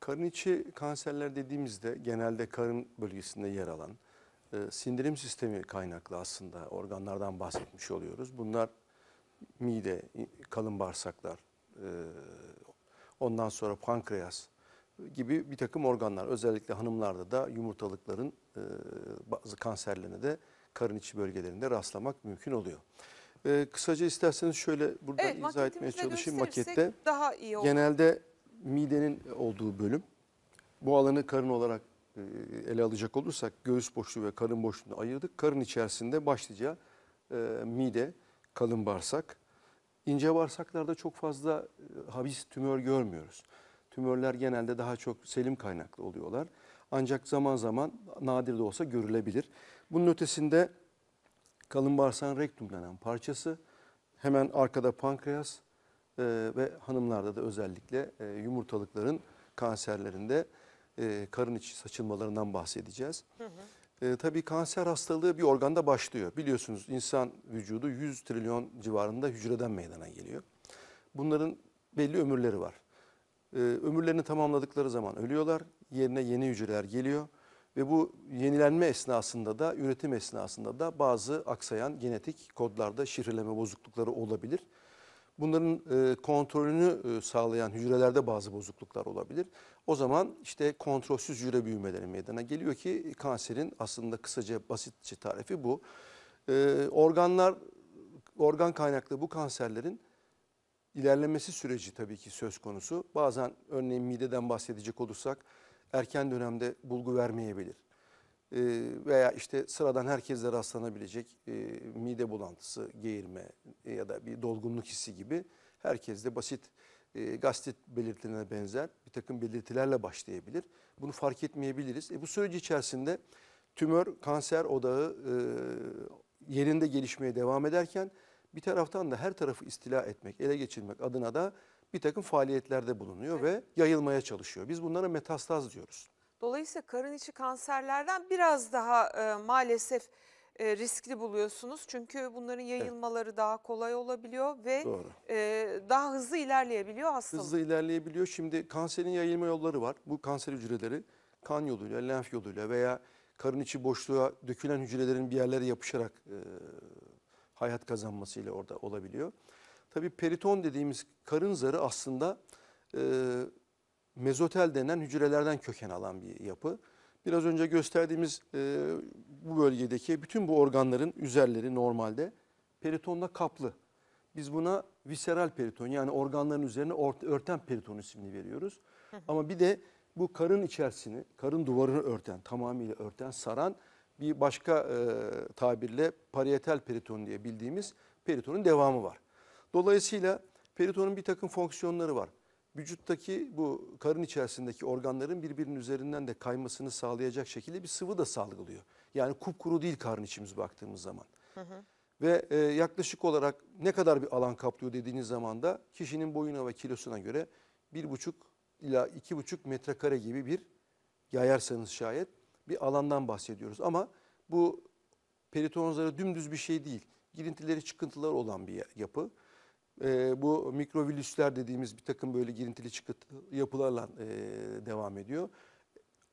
Karın içi kanserler dediğimizde genelde karın bölgesinde yer alan e, sindirim sistemi kaynaklı aslında organlardan bahsetmiş oluyoruz. Bunlar mide, kalın bağırsaklar, e, ondan sonra pankreas gibi bir takım organlar. Özellikle hanımlarda da yumurtalıkların e, bazı kanserlerine de karın içi bölgelerinde rastlamak mümkün oluyor. Ee, kısaca isterseniz şöyle burada evet, izah etmeye çalışayım makette. Daha iyi olur. Genelde midenin olduğu bölüm bu alanı karın olarak e, ele alacak olursak göğüs boşluğu ve karın boşluğunu ayırdık. Karın içerisinde başlıca e, mide, kalın bağırsak. İnce bağırsaklarda çok fazla e, habis tümör görmüyoruz. Tümörler genelde daha çok selim kaynaklı oluyorlar. Ancak zaman zaman nadir de olsa görülebilir. Bunun ötesinde kalın bağırsak rektum denen parçası. Hemen arkada pankreas e, ve hanımlarda da özellikle e, yumurtalıkların kanserlerinde e, karın içi saçılmalarından bahsedeceğiz. Hı hı. E, tabii kanser hastalığı bir organda başlıyor. Biliyorsunuz insan vücudu 100 trilyon civarında hücreden meydana geliyor. Bunların belli ömürleri var. E, ömürlerini tamamladıkları zaman ölüyorlar. Yerine yeni hücreler geliyor. Ve bu yenilenme esnasında da üretim esnasında da bazı aksayan genetik kodlarda şifreleme bozuklukları olabilir. Bunların e, kontrolünü e, sağlayan hücrelerde bazı bozukluklar olabilir. O zaman işte kontrolsüz hücre büyümeleri meydana geliyor ki kanserin aslında kısaca basitçe tarifi bu. E, organlar, organ kaynaklı bu kanserlerin ilerlemesi süreci tabii ki söz konusu. Bazen örneğin mideden bahsedecek olursak erken dönemde bulgu vermeyebilir. Ee, veya işte sıradan herkesle rastlanabilecek e, mide bulantısı, geğirme ya da bir dolgunluk hissi gibi herkeste basit e, gastrit belirtilerine benzer bir takım belirtilerle başlayabilir. Bunu fark etmeyebiliriz. E, bu süreç içerisinde tümör, kanser odağı e, yerinde gelişmeye devam ederken bir taraftan da her tarafı istila etmek, ele geçirmek adına da bir takım faaliyetlerde bulunuyor evet. ve yayılmaya çalışıyor. Biz bunlara metastaz diyoruz. Dolayısıyla karın içi kanserlerden biraz daha e, maalesef e, riskli buluyorsunuz. Çünkü bunların yayılmaları evet. daha kolay olabiliyor ve e, daha hızlı ilerleyebiliyor aslında. Hızlı ilerleyebiliyor. Şimdi kanserin yayılma yolları var. Bu kanser hücreleri kan yoluyla, lenf yoluyla veya karın içi boşluğa dökülen hücrelerin bir yerlere yapışarak e, hayat kazanmasıyla orada olabiliyor. Tabi periton dediğimiz karın zarı aslında e, mezotel denen hücrelerden köken alan bir yapı. Biraz önce gösterdiğimiz e, bu bölgedeki bütün bu organların üzerleri normalde peritonla kaplı. Biz buna viseral periton yani organların üzerine örten periton ismini veriyoruz. Ama bir de bu karın içerisini, karın duvarını örten, tamamıyla örten, saran bir başka e, tabirle parietal periton diye bildiğimiz peritonun devamı var. Dolayısıyla peritonun bir takım fonksiyonları var. Vücuttaki bu karın içerisindeki organların birbirinin üzerinden de kaymasını sağlayacak şekilde bir sıvı da salgılıyor. Yani kupkuru değil karın içimiz baktığımız zaman. Hı hı. Ve e, yaklaşık olarak ne kadar bir alan kaplıyor dediğiniz zaman da kişinin boyuna ve kilosuna göre bir buçuk ila iki buçuk metrekare gibi bir yayarsanız şayet bir alandan bahsediyoruz. Ama bu periton dümdüz bir şey değil. Girintileri çıkıntılar olan bir yapı e, bu mikrovirüsler dediğimiz bir takım böyle girintili çıkıntı yapılarla e, devam ediyor.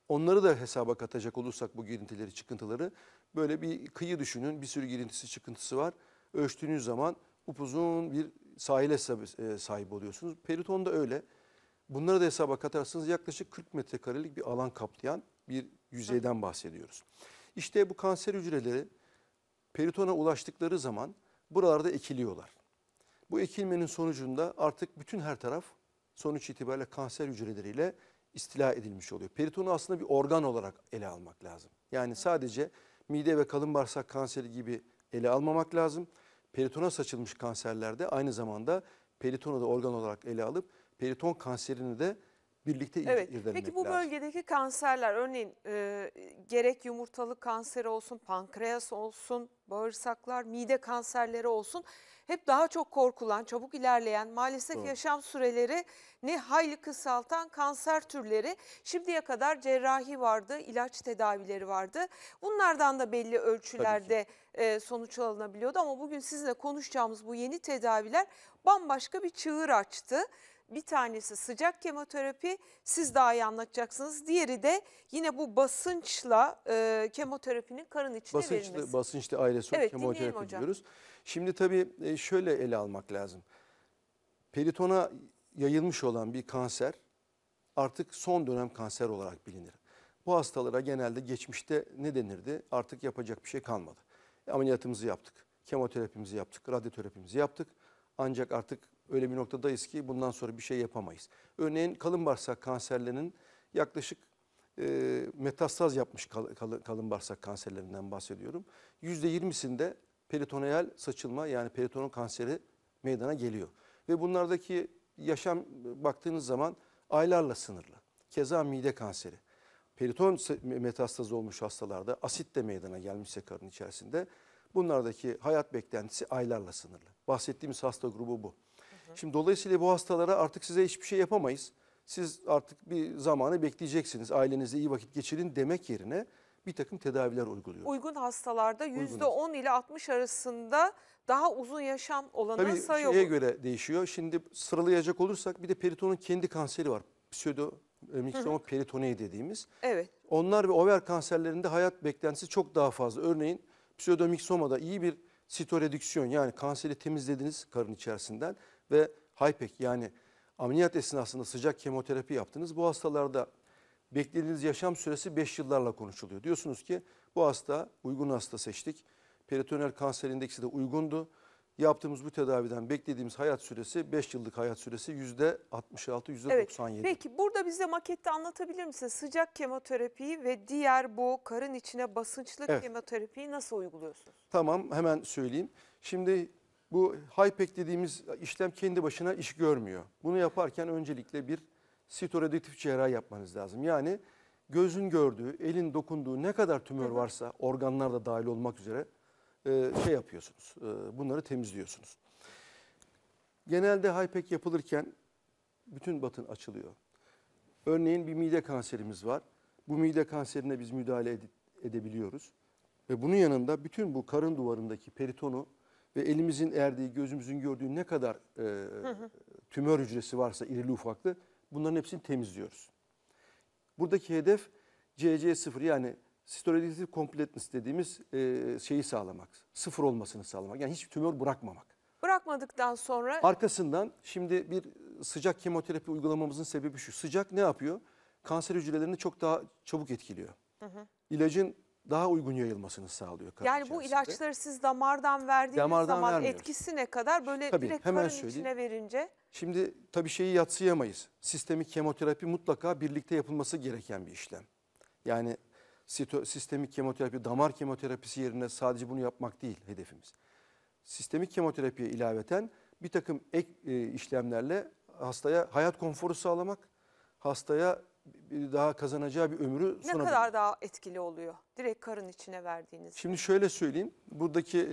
Onları da hesaba katacak olursak bu girintileri, çıkıntıları böyle bir kıyı düşünün. Bir sürü girintisi, çıkıntısı var. Ölçtüğünüz zaman upuzun bir sahile e, sahip oluyorsunuz. Periton da öyle. Bunları da hesaba katarsanız yaklaşık 40 metrekarelik bir alan kaplayan bir yüzeyden bahsediyoruz. İşte bu kanser hücreleri peritona ulaştıkları zaman buralarda ekiliyorlar. Bu ekilmenin sonucunda artık bütün her taraf sonuç itibariyle kanser hücreleriyle istila edilmiş oluyor. Peritonu aslında bir organ olarak ele almak lazım. Yani sadece mide ve kalın bağırsak kanseri gibi ele almamak lazım. Peritona saçılmış kanserlerde aynı zamanda peritonu da organ olarak ele alıp periton kanserini de birlikte evet. irdelemek Peki bu lazım. bölgedeki kanserler örneğin e, gerek yumurtalık kanseri olsun, pankreas olsun, bağırsaklar, mide kanserleri olsun hep daha çok korkulan, çabuk ilerleyen maalesef Doğru. yaşam süreleri ne hayli kısaltan kanser türleri. Şimdiye kadar cerrahi vardı, ilaç tedavileri vardı. Bunlardan da belli ölçülerde e, sonuç alınabiliyordu ama bugün sizinle konuşacağımız bu yeni tedaviler bambaşka bir çığır açtı. Bir tanesi sıcak kemoterapi, siz daha iyi anlatacaksınız. Diğeri de yine bu basınçla e, kemoterapinin karın içine basınçlı, verilmesi. Basınçlı ailesi evet, kemoterapi diyoruz. Şimdi tabii e, şöyle ele almak lazım. Peritona yayılmış olan bir kanser artık son dönem kanser olarak bilinir. Bu hastalara genelde geçmişte ne denirdi? Artık yapacak bir şey kalmadı. Ameliyatımızı yaptık, kemoterapimizi yaptık, radyoterapimizi yaptık. Ancak artık öyle bir noktadayız ki bundan sonra bir şey yapamayız. Örneğin kalın bağırsak kanserlerinin yaklaşık e, metastaz yapmış kal, kal, kalın bağırsak kanserlerinden bahsediyorum. %20'sinde peritoneal saçılma yani peritonun kanseri meydana geliyor. Ve bunlardaki yaşam baktığınız zaman aylarla sınırlı. Keza mide kanseri. Periton metastazı olmuş hastalarda asit de meydana gelmişse karın içerisinde bunlardaki hayat beklentisi aylarla sınırlı. Bahsettiğimiz hasta grubu bu. Hı hı. Şimdi dolayısıyla bu hastalara artık size hiçbir şey yapamayız. Siz artık bir zamanı bekleyeceksiniz. Ailenizle iyi vakit geçirin demek yerine bir takım tedaviler uyguluyor. Uygun hastalarda yüzde %10 ile 60 arasında daha uzun yaşam olanı Tabii sayı şeye göre değişiyor. Şimdi sıralayacak olursak bir de peritonun kendi kanseri var. Pseudo e, mikstoma peritoneyi dediğimiz. Evet. Onlar ve over kanserlerinde hayat beklentisi çok daha fazla. Örneğin pseudomiksomada iyi bir sitoredüksiyon yani kanseri temizlediniz karın içerisinden ve HIPEC yani ameliyat esnasında sıcak kemoterapi yaptınız. Bu hastalarda beklediğiniz yaşam süresi 5 yıllarla konuşuluyor. Diyorsunuz ki bu hasta uygun hasta seçtik. Peritoneal kanser indeksi de uygundu. Yaptığımız bu tedaviden beklediğimiz hayat süresi 5 yıllık hayat süresi %66, %97. Evet. Peki burada bize makette anlatabilir misiniz Sıcak kemoterapiyi ve diğer bu karın içine basınçlı evet. kemoterapiyi nasıl uyguluyorsunuz? Tamam hemen söyleyeyim. Şimdi bu HIPEC dediğimiz işlem kendi başına iş görmüyor. Bunu yaparken öncelikle bir sitoredüktif cerrahi yapmanız lazım. Yani gözün gördüğü, elin dokunduğu ne kadar tümör varsa organlar da dahil olmak üzere e, şey yapıyorsunuz. E, bunları temizliyorsunuz. Genelde HIPEC yapılırken bütün batın açılıyor. Örneğin bir mide kanserimiz var. Bu mide kanserine biz müdahale ed edebiliyoruz. Ve bunun yanında bütün bu karın duvarındaki peritonu ve elimizin erdiği, gözümüzün gördüğü ne kadar e, tümör hücresi varsa irili ufaklı Bunların hepsini temizliyoruz. Buradaki hedef CC0 yani Cystoreductive completeness dediğimiz e, şeyi sağlamak. Sıfır olmasını sağlamak. Yani hiç tümör bırakmamak. Bırakmadıktan sonra... Arkasından şimdi bir sıcak kemoterapi uygulamamızın sebebi şu. Sıcak ne yapıyor? Kanser hücrelerini çok daha çabuk etkiliyor. Hı hı. İlacın daha uygun yayılmasını sağlıyor. kan Yani bu içerisinde. ilaçları siz damardan verdiğiniz Damardan zaman vermiyoruz. etkisine kadar böyle Tabii, direkt hemen hemen söyleyeyim. içine verince Şimdi tabii şeyi yatsıyamayız. Sistemik kemoterapi mutlaka birlikte yapılması gereken bir işlem. Yani sito- sistemik kemoterapi, damar kemoterapisi yerine sadece bunu yapmak değil hedefimiz. Sistemik kemoterapiye ilaveten bir takım ek e, işlemlerle hastaya hayat konforu sağlamak, hastaya daha kazanacağı bir ömrü ne sona kadar daha etkili oluyor direkt karın içine verdiğiniz? Şimdi şöyle söyleyeyim. Buradaki e,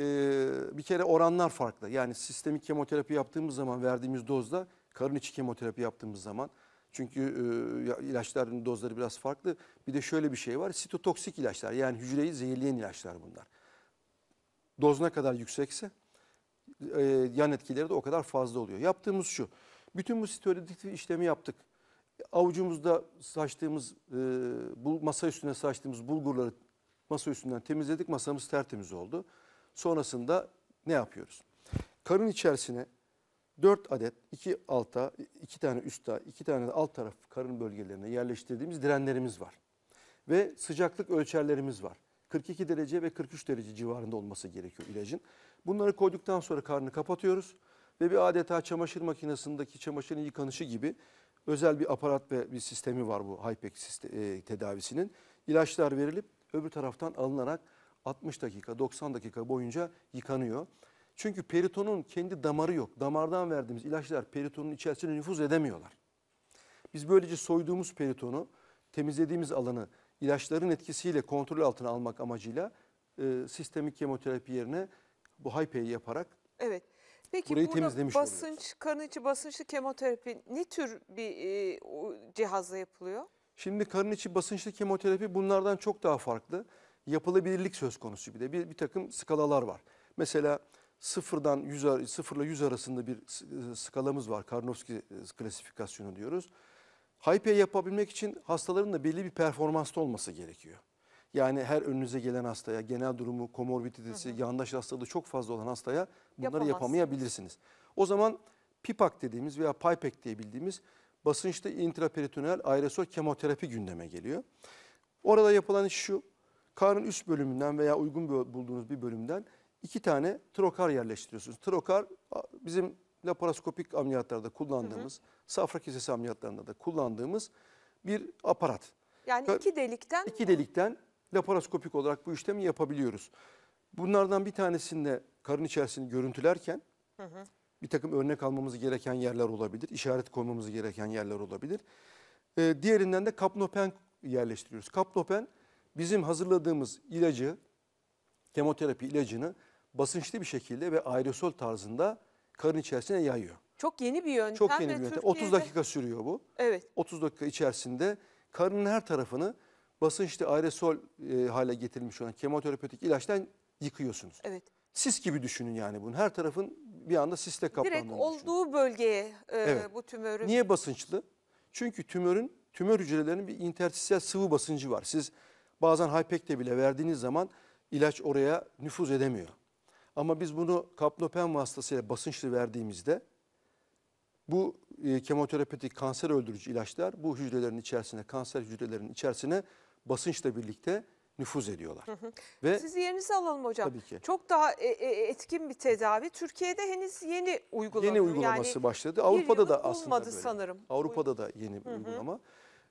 bir kere oranlar farklı. Yani sistemik kemoterapi yaptığımız zaman verdiğimiz dozda karın içi kemoterapi yaptığımız zaman çünkü e, ilaçların dozları biraz farklı. Bir de şöyle bir şey var. Sitotoksik ilaçlar yani hücreyi zehirleyen ilaçlar bunlar. Doz ne kadar yüksekse e, yan etkileri de o kadar fazla oluyor. Yaptığımız şu. Bütün bu sitoelektif işlemi yaptık. Avucumuzda saçtığımız e, bu masa üstüne saçtığımız bulgurları masa üstünden temizledik. Masamız tertemiz oldu. Sonrasında ne yapıyoruz? Karın içerisine 4 adet 2 alta, 2 tane üstte 2 tane de alt taraf karın bölgelerine yerleştirdiğimiz direnlerimiz var. Ve sıcaklık ölçerlerimiz var. 42 derece ve 43 derece civarında olması gerekiyor ilacın. Bunları koyduktan sonra karnı kapatıyoruz ve bir adeta çamaşır makinesindeki çamaşırın yıkanışı gibi Özel bir aparat ve bir sistemi var bu HIPEC e, tedavisinin. İlaçlar verilip öbür taraftan alınarak 60 dakika 90 dakika boyunca yıkanıyor. Çünkü peritonun kendi damarı yok. Damardan verdiğimiz ilaçlar peritonun içerisine nüfuz edemiyorlar. Biz böylece soyduğumuz peritonu, temizlediğimiz alanı ilaçların etkisiyle kontrol altına almak amacıyla e, sistemik kemoterapi yerine bu HIPE'yi yaparak... Evet. Peki Burayı burada temizlemiş basınç, oluyoruz. kan içi basınçlı kemoterapi ne tür bir e, o cihazla yapılıyor? Şimdi karın içi basınçlı kemoterapi bunlardan çok daha farklı. Yapılabilirlik söz konusu bir de bir, bir takım skalalar var. Mesela sıfırdan yüz sıfırla yüz arasında bir e, skalamız var. Karnofsky e, klasifikasyonu diyoruz. HIPE yapabilmek için hastaların da belli bir performansta olması gerekiyor. Yani her önünüze gelen hastaya, genel durumu, komorbiditesi, yandaş hastalığı çok fazla olan hastaya bunları yapamayabilirsiniz. O zaman PIPAK dediğimiz veya PIPAK e diye bildiğimiz basınçlı intraperitoneal aerosol kemoterapi gündeme geliyor. Orada yapılan iş şu, karın üst bölümünden veya uygun bulduğunuz bir bölümden iki tane trokar yerleştiriyorsunuz. Trokar bizim laparoskopik ameliyatlarda kullandığımız, hı hı. safra kesesi ameliyatlarında da kullandığımız bir aparat. Yani iki delikten İki delikten laparoskopik olarak bu işlemi yapabiliyoruz. Bunlardan bir tanesinde karın içerisini görüntülerken hı hı. bir takım örnek almamız gereken yerler olabilir. işaret koymamız gereken yerler olabilir. Ee, diğerinden de kapnopen yerleştiriyoruz. Kapnopen bizim hazırladığımız ilacı, kemoterapi ilacını basınçlı bir şekilde ve aerosol tarzında karın içerisine yayıyor. Çok yeni bir yöntem. Çok yeni bir yöntem. Türkiye'de... 30 dakika sürüyor bu. Evet. 30 dakika içerisinde karnın her tarafını basınçlı aerosol e, hale getirilmiş olan kemoterapötik ilaçtan yıkıyorsunuz. Evet. Sis gibi düşünün yani bunu. Her tarafın bir anda sisle kaplandığını Direkt olduğu düşünün. bölgeye e, evet. bu tümörü. Niye basınçlı? Çünkü tümörün, tümör hücrelerinin bir interstisyel sıvı basıncı var. Siz bazen Hypek'te bile verdiğiniz zaman ilaç oraya nüfuz edemiyor. Ama biz bunu kaplopen vasıtasıyla basınçlı verdiğimizde bu e, kemoterapetik kanser öldürücü ilaçlar bu hücrelerin içerisine, kanser hücrelerinin içerisine basınçla birlikte nüfuz ediyorlar. Hı hı. Ve Sizi yerinize alalım hocam. Tabii ki. Çok daha e, e, etkin bir tedavi. Türkiye'de henüz yeni uygulanıyor. Yeni uygulaması yani başladı. Avrupa'da da aslında böyle. sanırım. Avrupa'da da yeni hı hı. uygulama.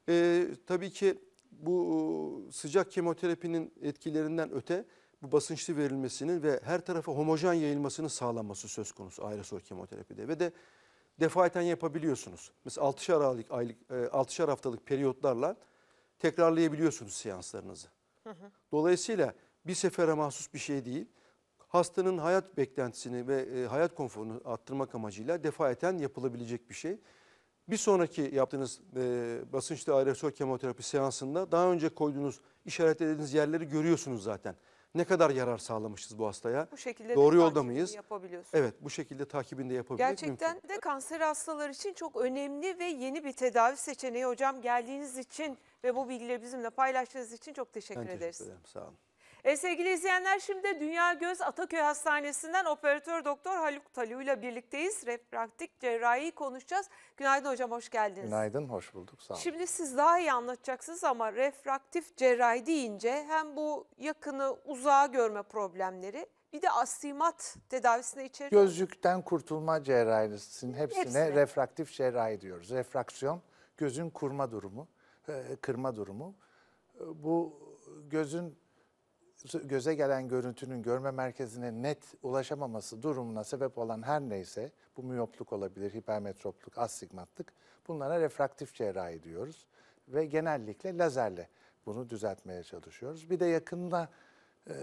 Ee, tabii ki bu e, sıcak kemoterapinin etkilerinden öte bu basınçlı verilmesinin ve her tarafa homojen yayılmasının sağlanması söz konusu aerosol kemoterapide ve de defayeten yapabiliyorsunuz. Mesela 6'şar aylık, aylık haftalık periyotlarla tekrarlayabiliyorsunuz seanslarınızı. Dolayısıyla bir sefere mahsus bir şey değil. Hastanın hayat beklentisini ve e, hayat konforunu arttırmak amacıyla defaeten yapılabilecek bir şey. Bir sonraki yaptığınız e, basınçlı aerosol kemoterapi seansında daha önce koyduğunuz işaretlediğiniz yerleri görüyorsunuz zaten ne kadar yarar sağlamışız bu hastaya? Bu şekilde Doğru yolda mıyız? Yapabiliyorsun. Evet bu şekilde takibinde yapabiliyoruz. Gerçekten mümkün. de kanser hastaları için çok önemli ve yeni bir tedavi seçeneği hocam geldiğiniz için ve bu bilgileri bizimle paylaştığınız için çok teşekkür ben ederiz. Teşekkür ederim sağ olun. E sevgili izleyenler şimdi Dünya Göz Ataköy Hastanesi'nden operatör doktor Haluk Talu ile birlikteyiz. Refraktik cerrahi konuşacağız. Günaydın hocam hoş geldiniz. Günaydın hoş bulduk sağ olun. Şimdi siz daha iyi anlatacaksınız ama refraktif cerrahi deyince hem bu yakını uzağa görme problemleri bir de astigmat tedavisine içeriyor. Gözlükten kurtulma cerrahisinin hepsine, hepsine refraktif cerrahi diyoruz. Refraksiyon gözün kurma durumu, e, kırma durumu. Bu gözün göze gelen görüntünün görme merkezine net ulaşamaması durumuna sebep olan her neyse bu miyopluk olabilir, hipermetropluk, astigmatlık bunlara refraktif cerrahi diyoruz ve genellikle lazerle bunu düzeltmeye çalışıyoruz. Bir de yakında e,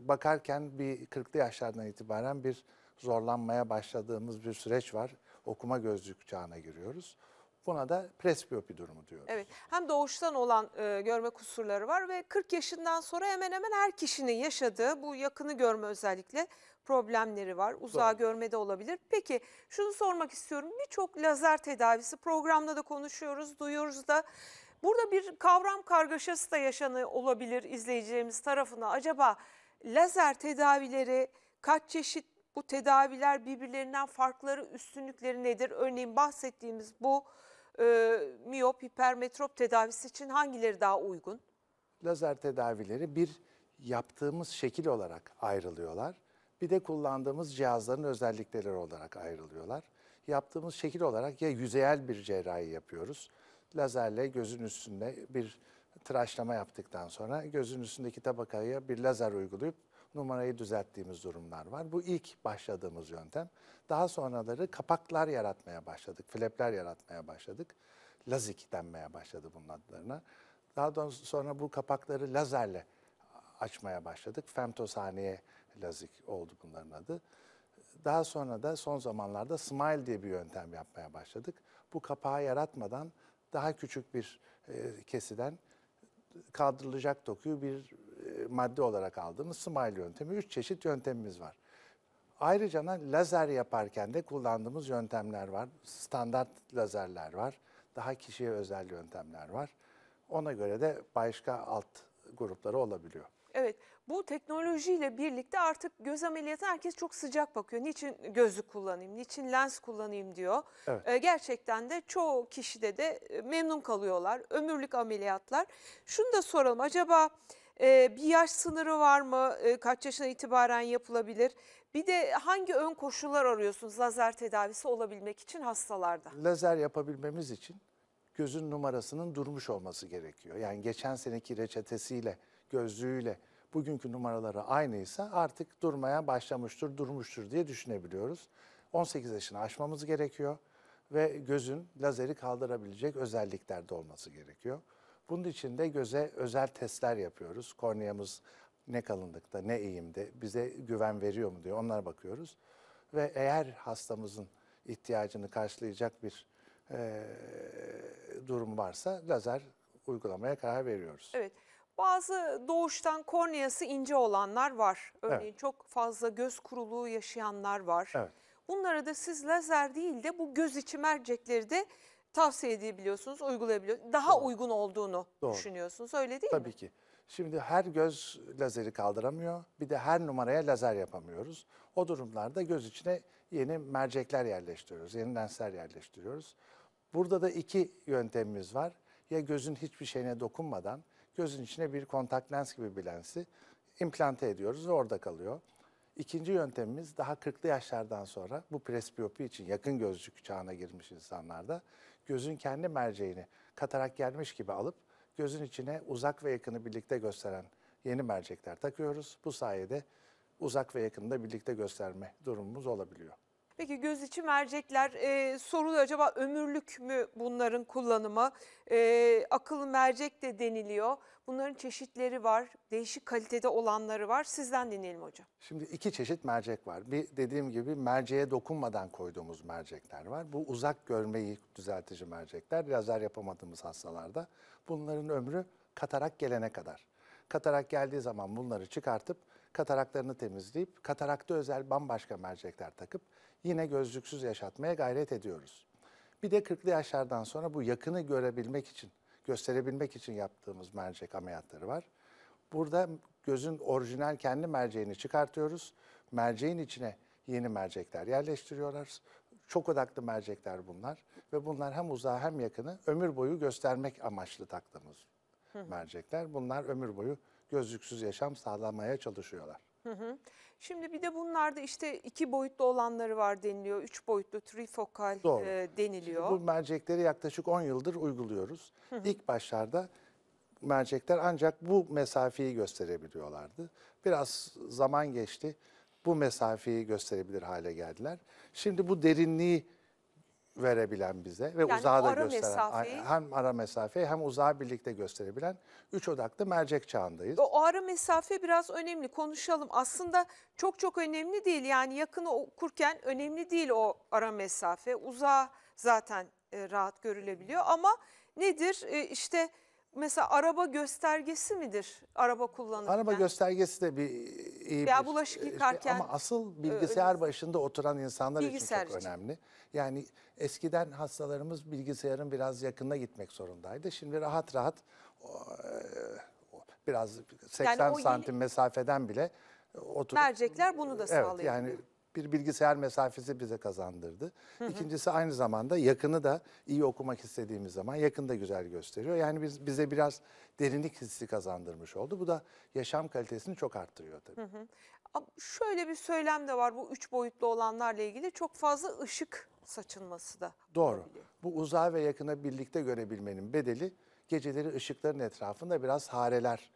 bakarken bir 40'lı yaşlardan itibaren bir zorlanmaya başladığımız bir süreç var. Okuma gözlük çağına giriyoruz. Buna da presbiyopi durumu diyoruz. Evet. Hem doğuştan olan e, görme kusurları var ve 40 yaşından sonra hemen hemen her kişinin yaşadığı bu yakını görme özellikle problemleri var. Uzağa görme de olabilir. Peki şunu sormak istiyorum. Birçok lazer tedavisi programda da konuşuyoruz, duyuyoruz da burada bir kavram kargaşası da yaşanı olabilir izleyeceğimiz tarafına. Acaba lazer tedavileri kaç çeşit bu tedaviler birbirlerinden farkları, üstünlükleri nedir? Örneğin bahsettiğimiz bu e, miyop, hipermetrop tedavisi için hangileri daha uygun? Lazer tedavileri bir yaptığımız şekil olarak ayrılıyorlar. Bir de kullandığımız cihazların özellikleri olarak ayrılıyorlar. Yaptığımız şekil olarak ya yüzeyel bir cerrahi yapıyoruz. Lazerle gözün üstünde bir tıraşlama yaptıktan sonra gözün üstündeki tabakaya bir lazer uygulayıp numarayı düzelttiğimiz durumlar var. Bu ilk başladığımız yöntem. Daha sonraları kapaklar yaratmaya başladık, flepler yaratmaya başladık. Lazik denmeye başladı bunun adlarına. Daha sonra bu kapakları lazerle açmaya başladık. Femtosaniye lazik oldu bunların adı. Daha sonra da son zamanlarda smile diye bir yöntem yapmaya başladık. Bu kapağı yaratmadan daha küçük bir e, kesiden kaldırılacak dokuyu bir e, madde olarak aldığımız smile yöntemi. Üç çeşit yöntemimiz var. Ayrıca lazer yaparken de kullandığımız yöntemler var. Standart lazerler var. Daha kişiye özel yöntemler var. Ona göre de başka alt grupları olabiliyor. Evet bu teknolojiyle birlikte artık göz ameliyatı herkes çok sıcak bakıyor. Niçin gözlük kullanayım, niçin lens kullanayım diyor. Evet. Ee, gerçekten de çoğu kişide de e, memnun kalıyorlar. Ömürlük ameliyatlar. Şunu da soralım acaba e, bir yaş sınırı var mı? E, kaç yaşına itibaren yapılabilir? Bir de hangi ön koşullar arıyorsunuz lazer tedavisi olabilmek için hastalarda? Lazer yapabilmemiz için gözün numarasının durmuş olması gerekiyor. Yani geçen seneki reçetesiyle gözlüğüyle bugünkü numaraları aynıysa artık durmaya başlamıştır, durmuştur diye düşünebiliyoruz. 18 yaşını aşmamız gerekiyor ve gözün lazeri kaldırabilecek özelliklerde olması gerekiyor. Bunun için de göze özel testler yapıyoruz. Korneamız ne kalınlıkta, ne eğimde, bize güven veriyor mu diye onlara bakıyoruz. Ve eğer hastamızın ihtiyacını karşılayacak bir e, durum varsa lazer uygulamaya karar veriyoruz. Evet. Bazı doğuştan korneası ince olanlar var. Örneğin evet. çok fazla göz kuruluğu yaşayanlar var. Evet. Bunlara da siz lazer değil de bu göz içi mercekleri de tavsiye edebiliyorsunuz, uygulayabiliyorsunuz. Daha Doğru. uygun olduğunu Doğru. düşünüyorsunuz öyle değil Tabii mi? Tabii ki. Şimdi her göz lazeri kaldıramıyor. Bir de her numaraya lazer yapamıyoruz. O durumlarda göz içine yeni mercekler yerleştiriyoruz. Yeni lensler yerleştiriyoruz. Burada da iki yöntemimiz var. Ya gözün hiçbir şeyine dokunmadan gözün içine bir kontak lens gibi bir lensi implante ediyoruz ve orada kalıyor. İkinci yöntemimiz daha 40'lı yaşlardan sonra bu presbiyopi için yakın gözlük çağına girmiş insanlarda gözün kendi merceğini katarak gelmiş gibi alıp gözün içine uzak ve yakını birlikte gösteren yeni mercekler takıyoruz. Bu sayede uzak ve yakında birlikte gösterme durumumuz olabiliyor. Peki göz içi mercekler e, soruluyor acaba ömürlük mü bunların kullanımı? E, akıllı mercek de deniliyor. Bunların çeşitleri var, değişik kalitede olanları var. Sizden dinleyelim hocam. Şimdi iki çeşit mercek var. Bir dediğim gibi merceğe dokunmadan koyduğumuz mercekler var. Bu uzak görmeyi düzeltici mercekler. Lazer yapamadığımız hastalarda bunların ömrü katarak gelene kadar. Katarak geldiği zaman bunları çıkartıp kataraklarını temizleyip katarakta özel bambaşka mercekler takıp yine gözlüksüz yaşatmaya gayret ediyoruz. Bir de 40'lı yaşlardan sonra bu yakını görebilmek için, gösterebilmek için yaptığımız mercek ameliyatları var. Burada gözün orijinal kendi merceğini çıkartıyoruz. Merceğin içine yeni mercekler yerleştiriyorlar. Çok odaklı mercekler bunlar ve bunlar hem uzağı hem yakını ömür boyu göstermek amaçlı taktığımız mercekler. Bunlar ömür boyu gözlüksüz yaşam sağlamaya çalışıyorlar. Hı hı. Şimdi bir de bunlarda işte iki boyutlu olanları var deniliyor. Üç boyutlu trifokal Doğru. e, deniliyor. Şimdi bu mercekleri yaklaşık 10 yıldır uyguluyoruz. Hı hı. İlk başlarda mercekler ancak bu mesafeyi gösterebiliyorlardı. Biraz zaman geçti. Bu mesafeyi gösterebilir hale geldiler. Şimdi bu derinliği verebilen bize ve yani uzağa da gösteren mesafeyi, hem ara mesafeyi hem uzağa birlikte gösterebilen üç odaklı mercek çağındayız. O, ara mesafe biraz önemli konuşalım. Aslında çok çok önemli değil yani yakını okurken önemli değil o ara mesafe. Uzağa zaten e, rahat görülebiliyor ama nedir e, işte mesela araba göstergesi midir araba kullanırken? Araba göstergesi de bir iyi Veya bir bulaşık şey, yıkarken. Şey. Ama asıl e, bilgisayar öyle. başında oturan insanlar bilgisayar için çok için. önemli. Yani eskiden hastalarımız bilgisayarın biraz yakında gitmek zorundaydı. Şimdi rahat rahat e, biraz 80 yani santim mesafeden bile e, oturup. Mercekler bunu da sağlıyor. evet, Yani bir bilgisayar mesafesi bize kazandırdı. İkincisi aynı zamanda yakını da iyi okumak istediğimiz zaman yakın da güzel gösteriyor. Yani biz, bize biraz derinlik hissi kazandırmış oldu. Bu da yaşam kalitesini çok arttırıyor tabii. Şöyle bir söylem de var bu üç boyutlu olanlarla ilgili çok fazla ışık saçılması da. Doğru. Bu uzağa ve yakını birlikte görebilmenin bedeli geceleri ışıkların etrafında biraz hareler,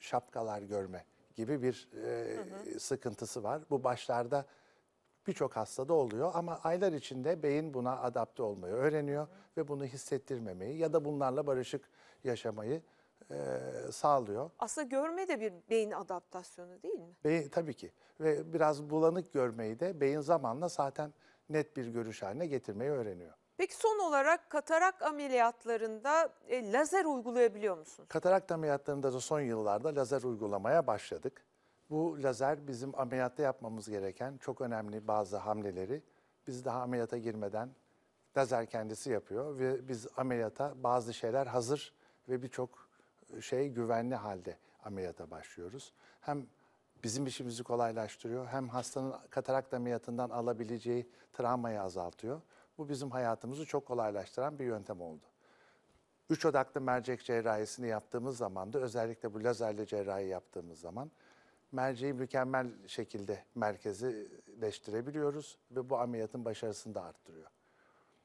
şapkalar görme gibi bir e, hı hı. sıkıntısı var. Bu başlarda birçok hastada oluyor ama aylar içinde beyin buna adapte olmayı öğreniyor ve bunu hissettirmemeyi ya da bunlarla barışık yaşamayı e, sağlıyor. Aslında görme de bir beyin adaptasyonu değil mi? Beyin, tabii ki ve biraz bulanık görmeyi de beyin zamanla zaten net bir görüş haline getirmeyi öğreniyor. Peki son olarak katarak ameliyatlarında e, lazer uygulayabiliyor musunuz? Katarak ameliyatlarında da son yıllarda lazer uygulamaya başladık. Bu lazer bizim ameliyatta yapmamız gereken çok önemli bazı hamleleri biz daha ameliyata girmeden lazer kendisi yapıyor ve biz ameliyata bazı şeyler hazır ve birçok e, şey güvenli halde ameliyata başlıyoruz. Hem bizim işimizi kolaylaştırıyor hem hastanın katarakt ameliyatından alabileceği travmayı azaltıyor. Bu bizim hayatımızı çok kolaylaştıran bir yöntem oldu. Üç odaklı mercek cerrahisini yaptığımız zaman da özellikle bu lazerle cerrahi yaptığımız zaman merceği mükemmel şekilde merkezileştirebiliyoruz ve bu ameliyatın başarısını da arttırıyor.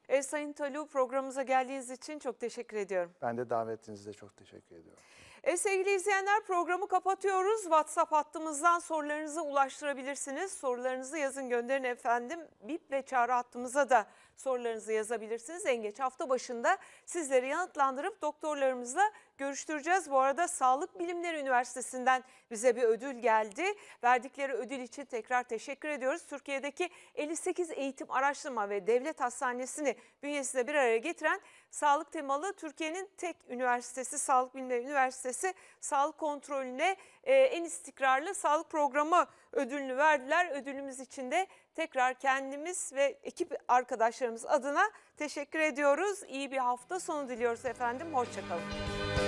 E, Sayın Talu programımıza geldiğiniz için çok teşekkür ediyorum. Ben de davetinizde çok teşekkür ediyorum. E, sevgili izleyenler programı kapatıyoruz. WhatsApp hattımızdan sorularınızı ulaştırabilirsiniz. Sorularınızı yazın gönderin efendim. BIP ve çağrı hattımıza da sorularınızı yazabilirsiniz. En geç hafta başında sizleri yanıtlandırıp doktorlarımızla görüştüreceğiz. Bu arada Sağlık Bilimleri Üniversitesi'nden bize bir ödül geldi. Verdikleri ödül için tekrar teşekkür ediyoruz. Türkiye'deki 58 eğitim araştırma ve devlet hastanesini bünyesinde bir araya getiren sağlık temalı Türkiye'nin tek üniversitesi Sağlık Bilimleri Üniversitesi sağlık kontrolüne e, en istikrarlı sağlık programı ödülünü verdiler. Ödülümüz için de tekrar kendimiz ve ekip arkadaşlarımız adına teşekkür ediyoruz. İyi bir hafta sonu diliyoruz efendim. Hoşçakalın.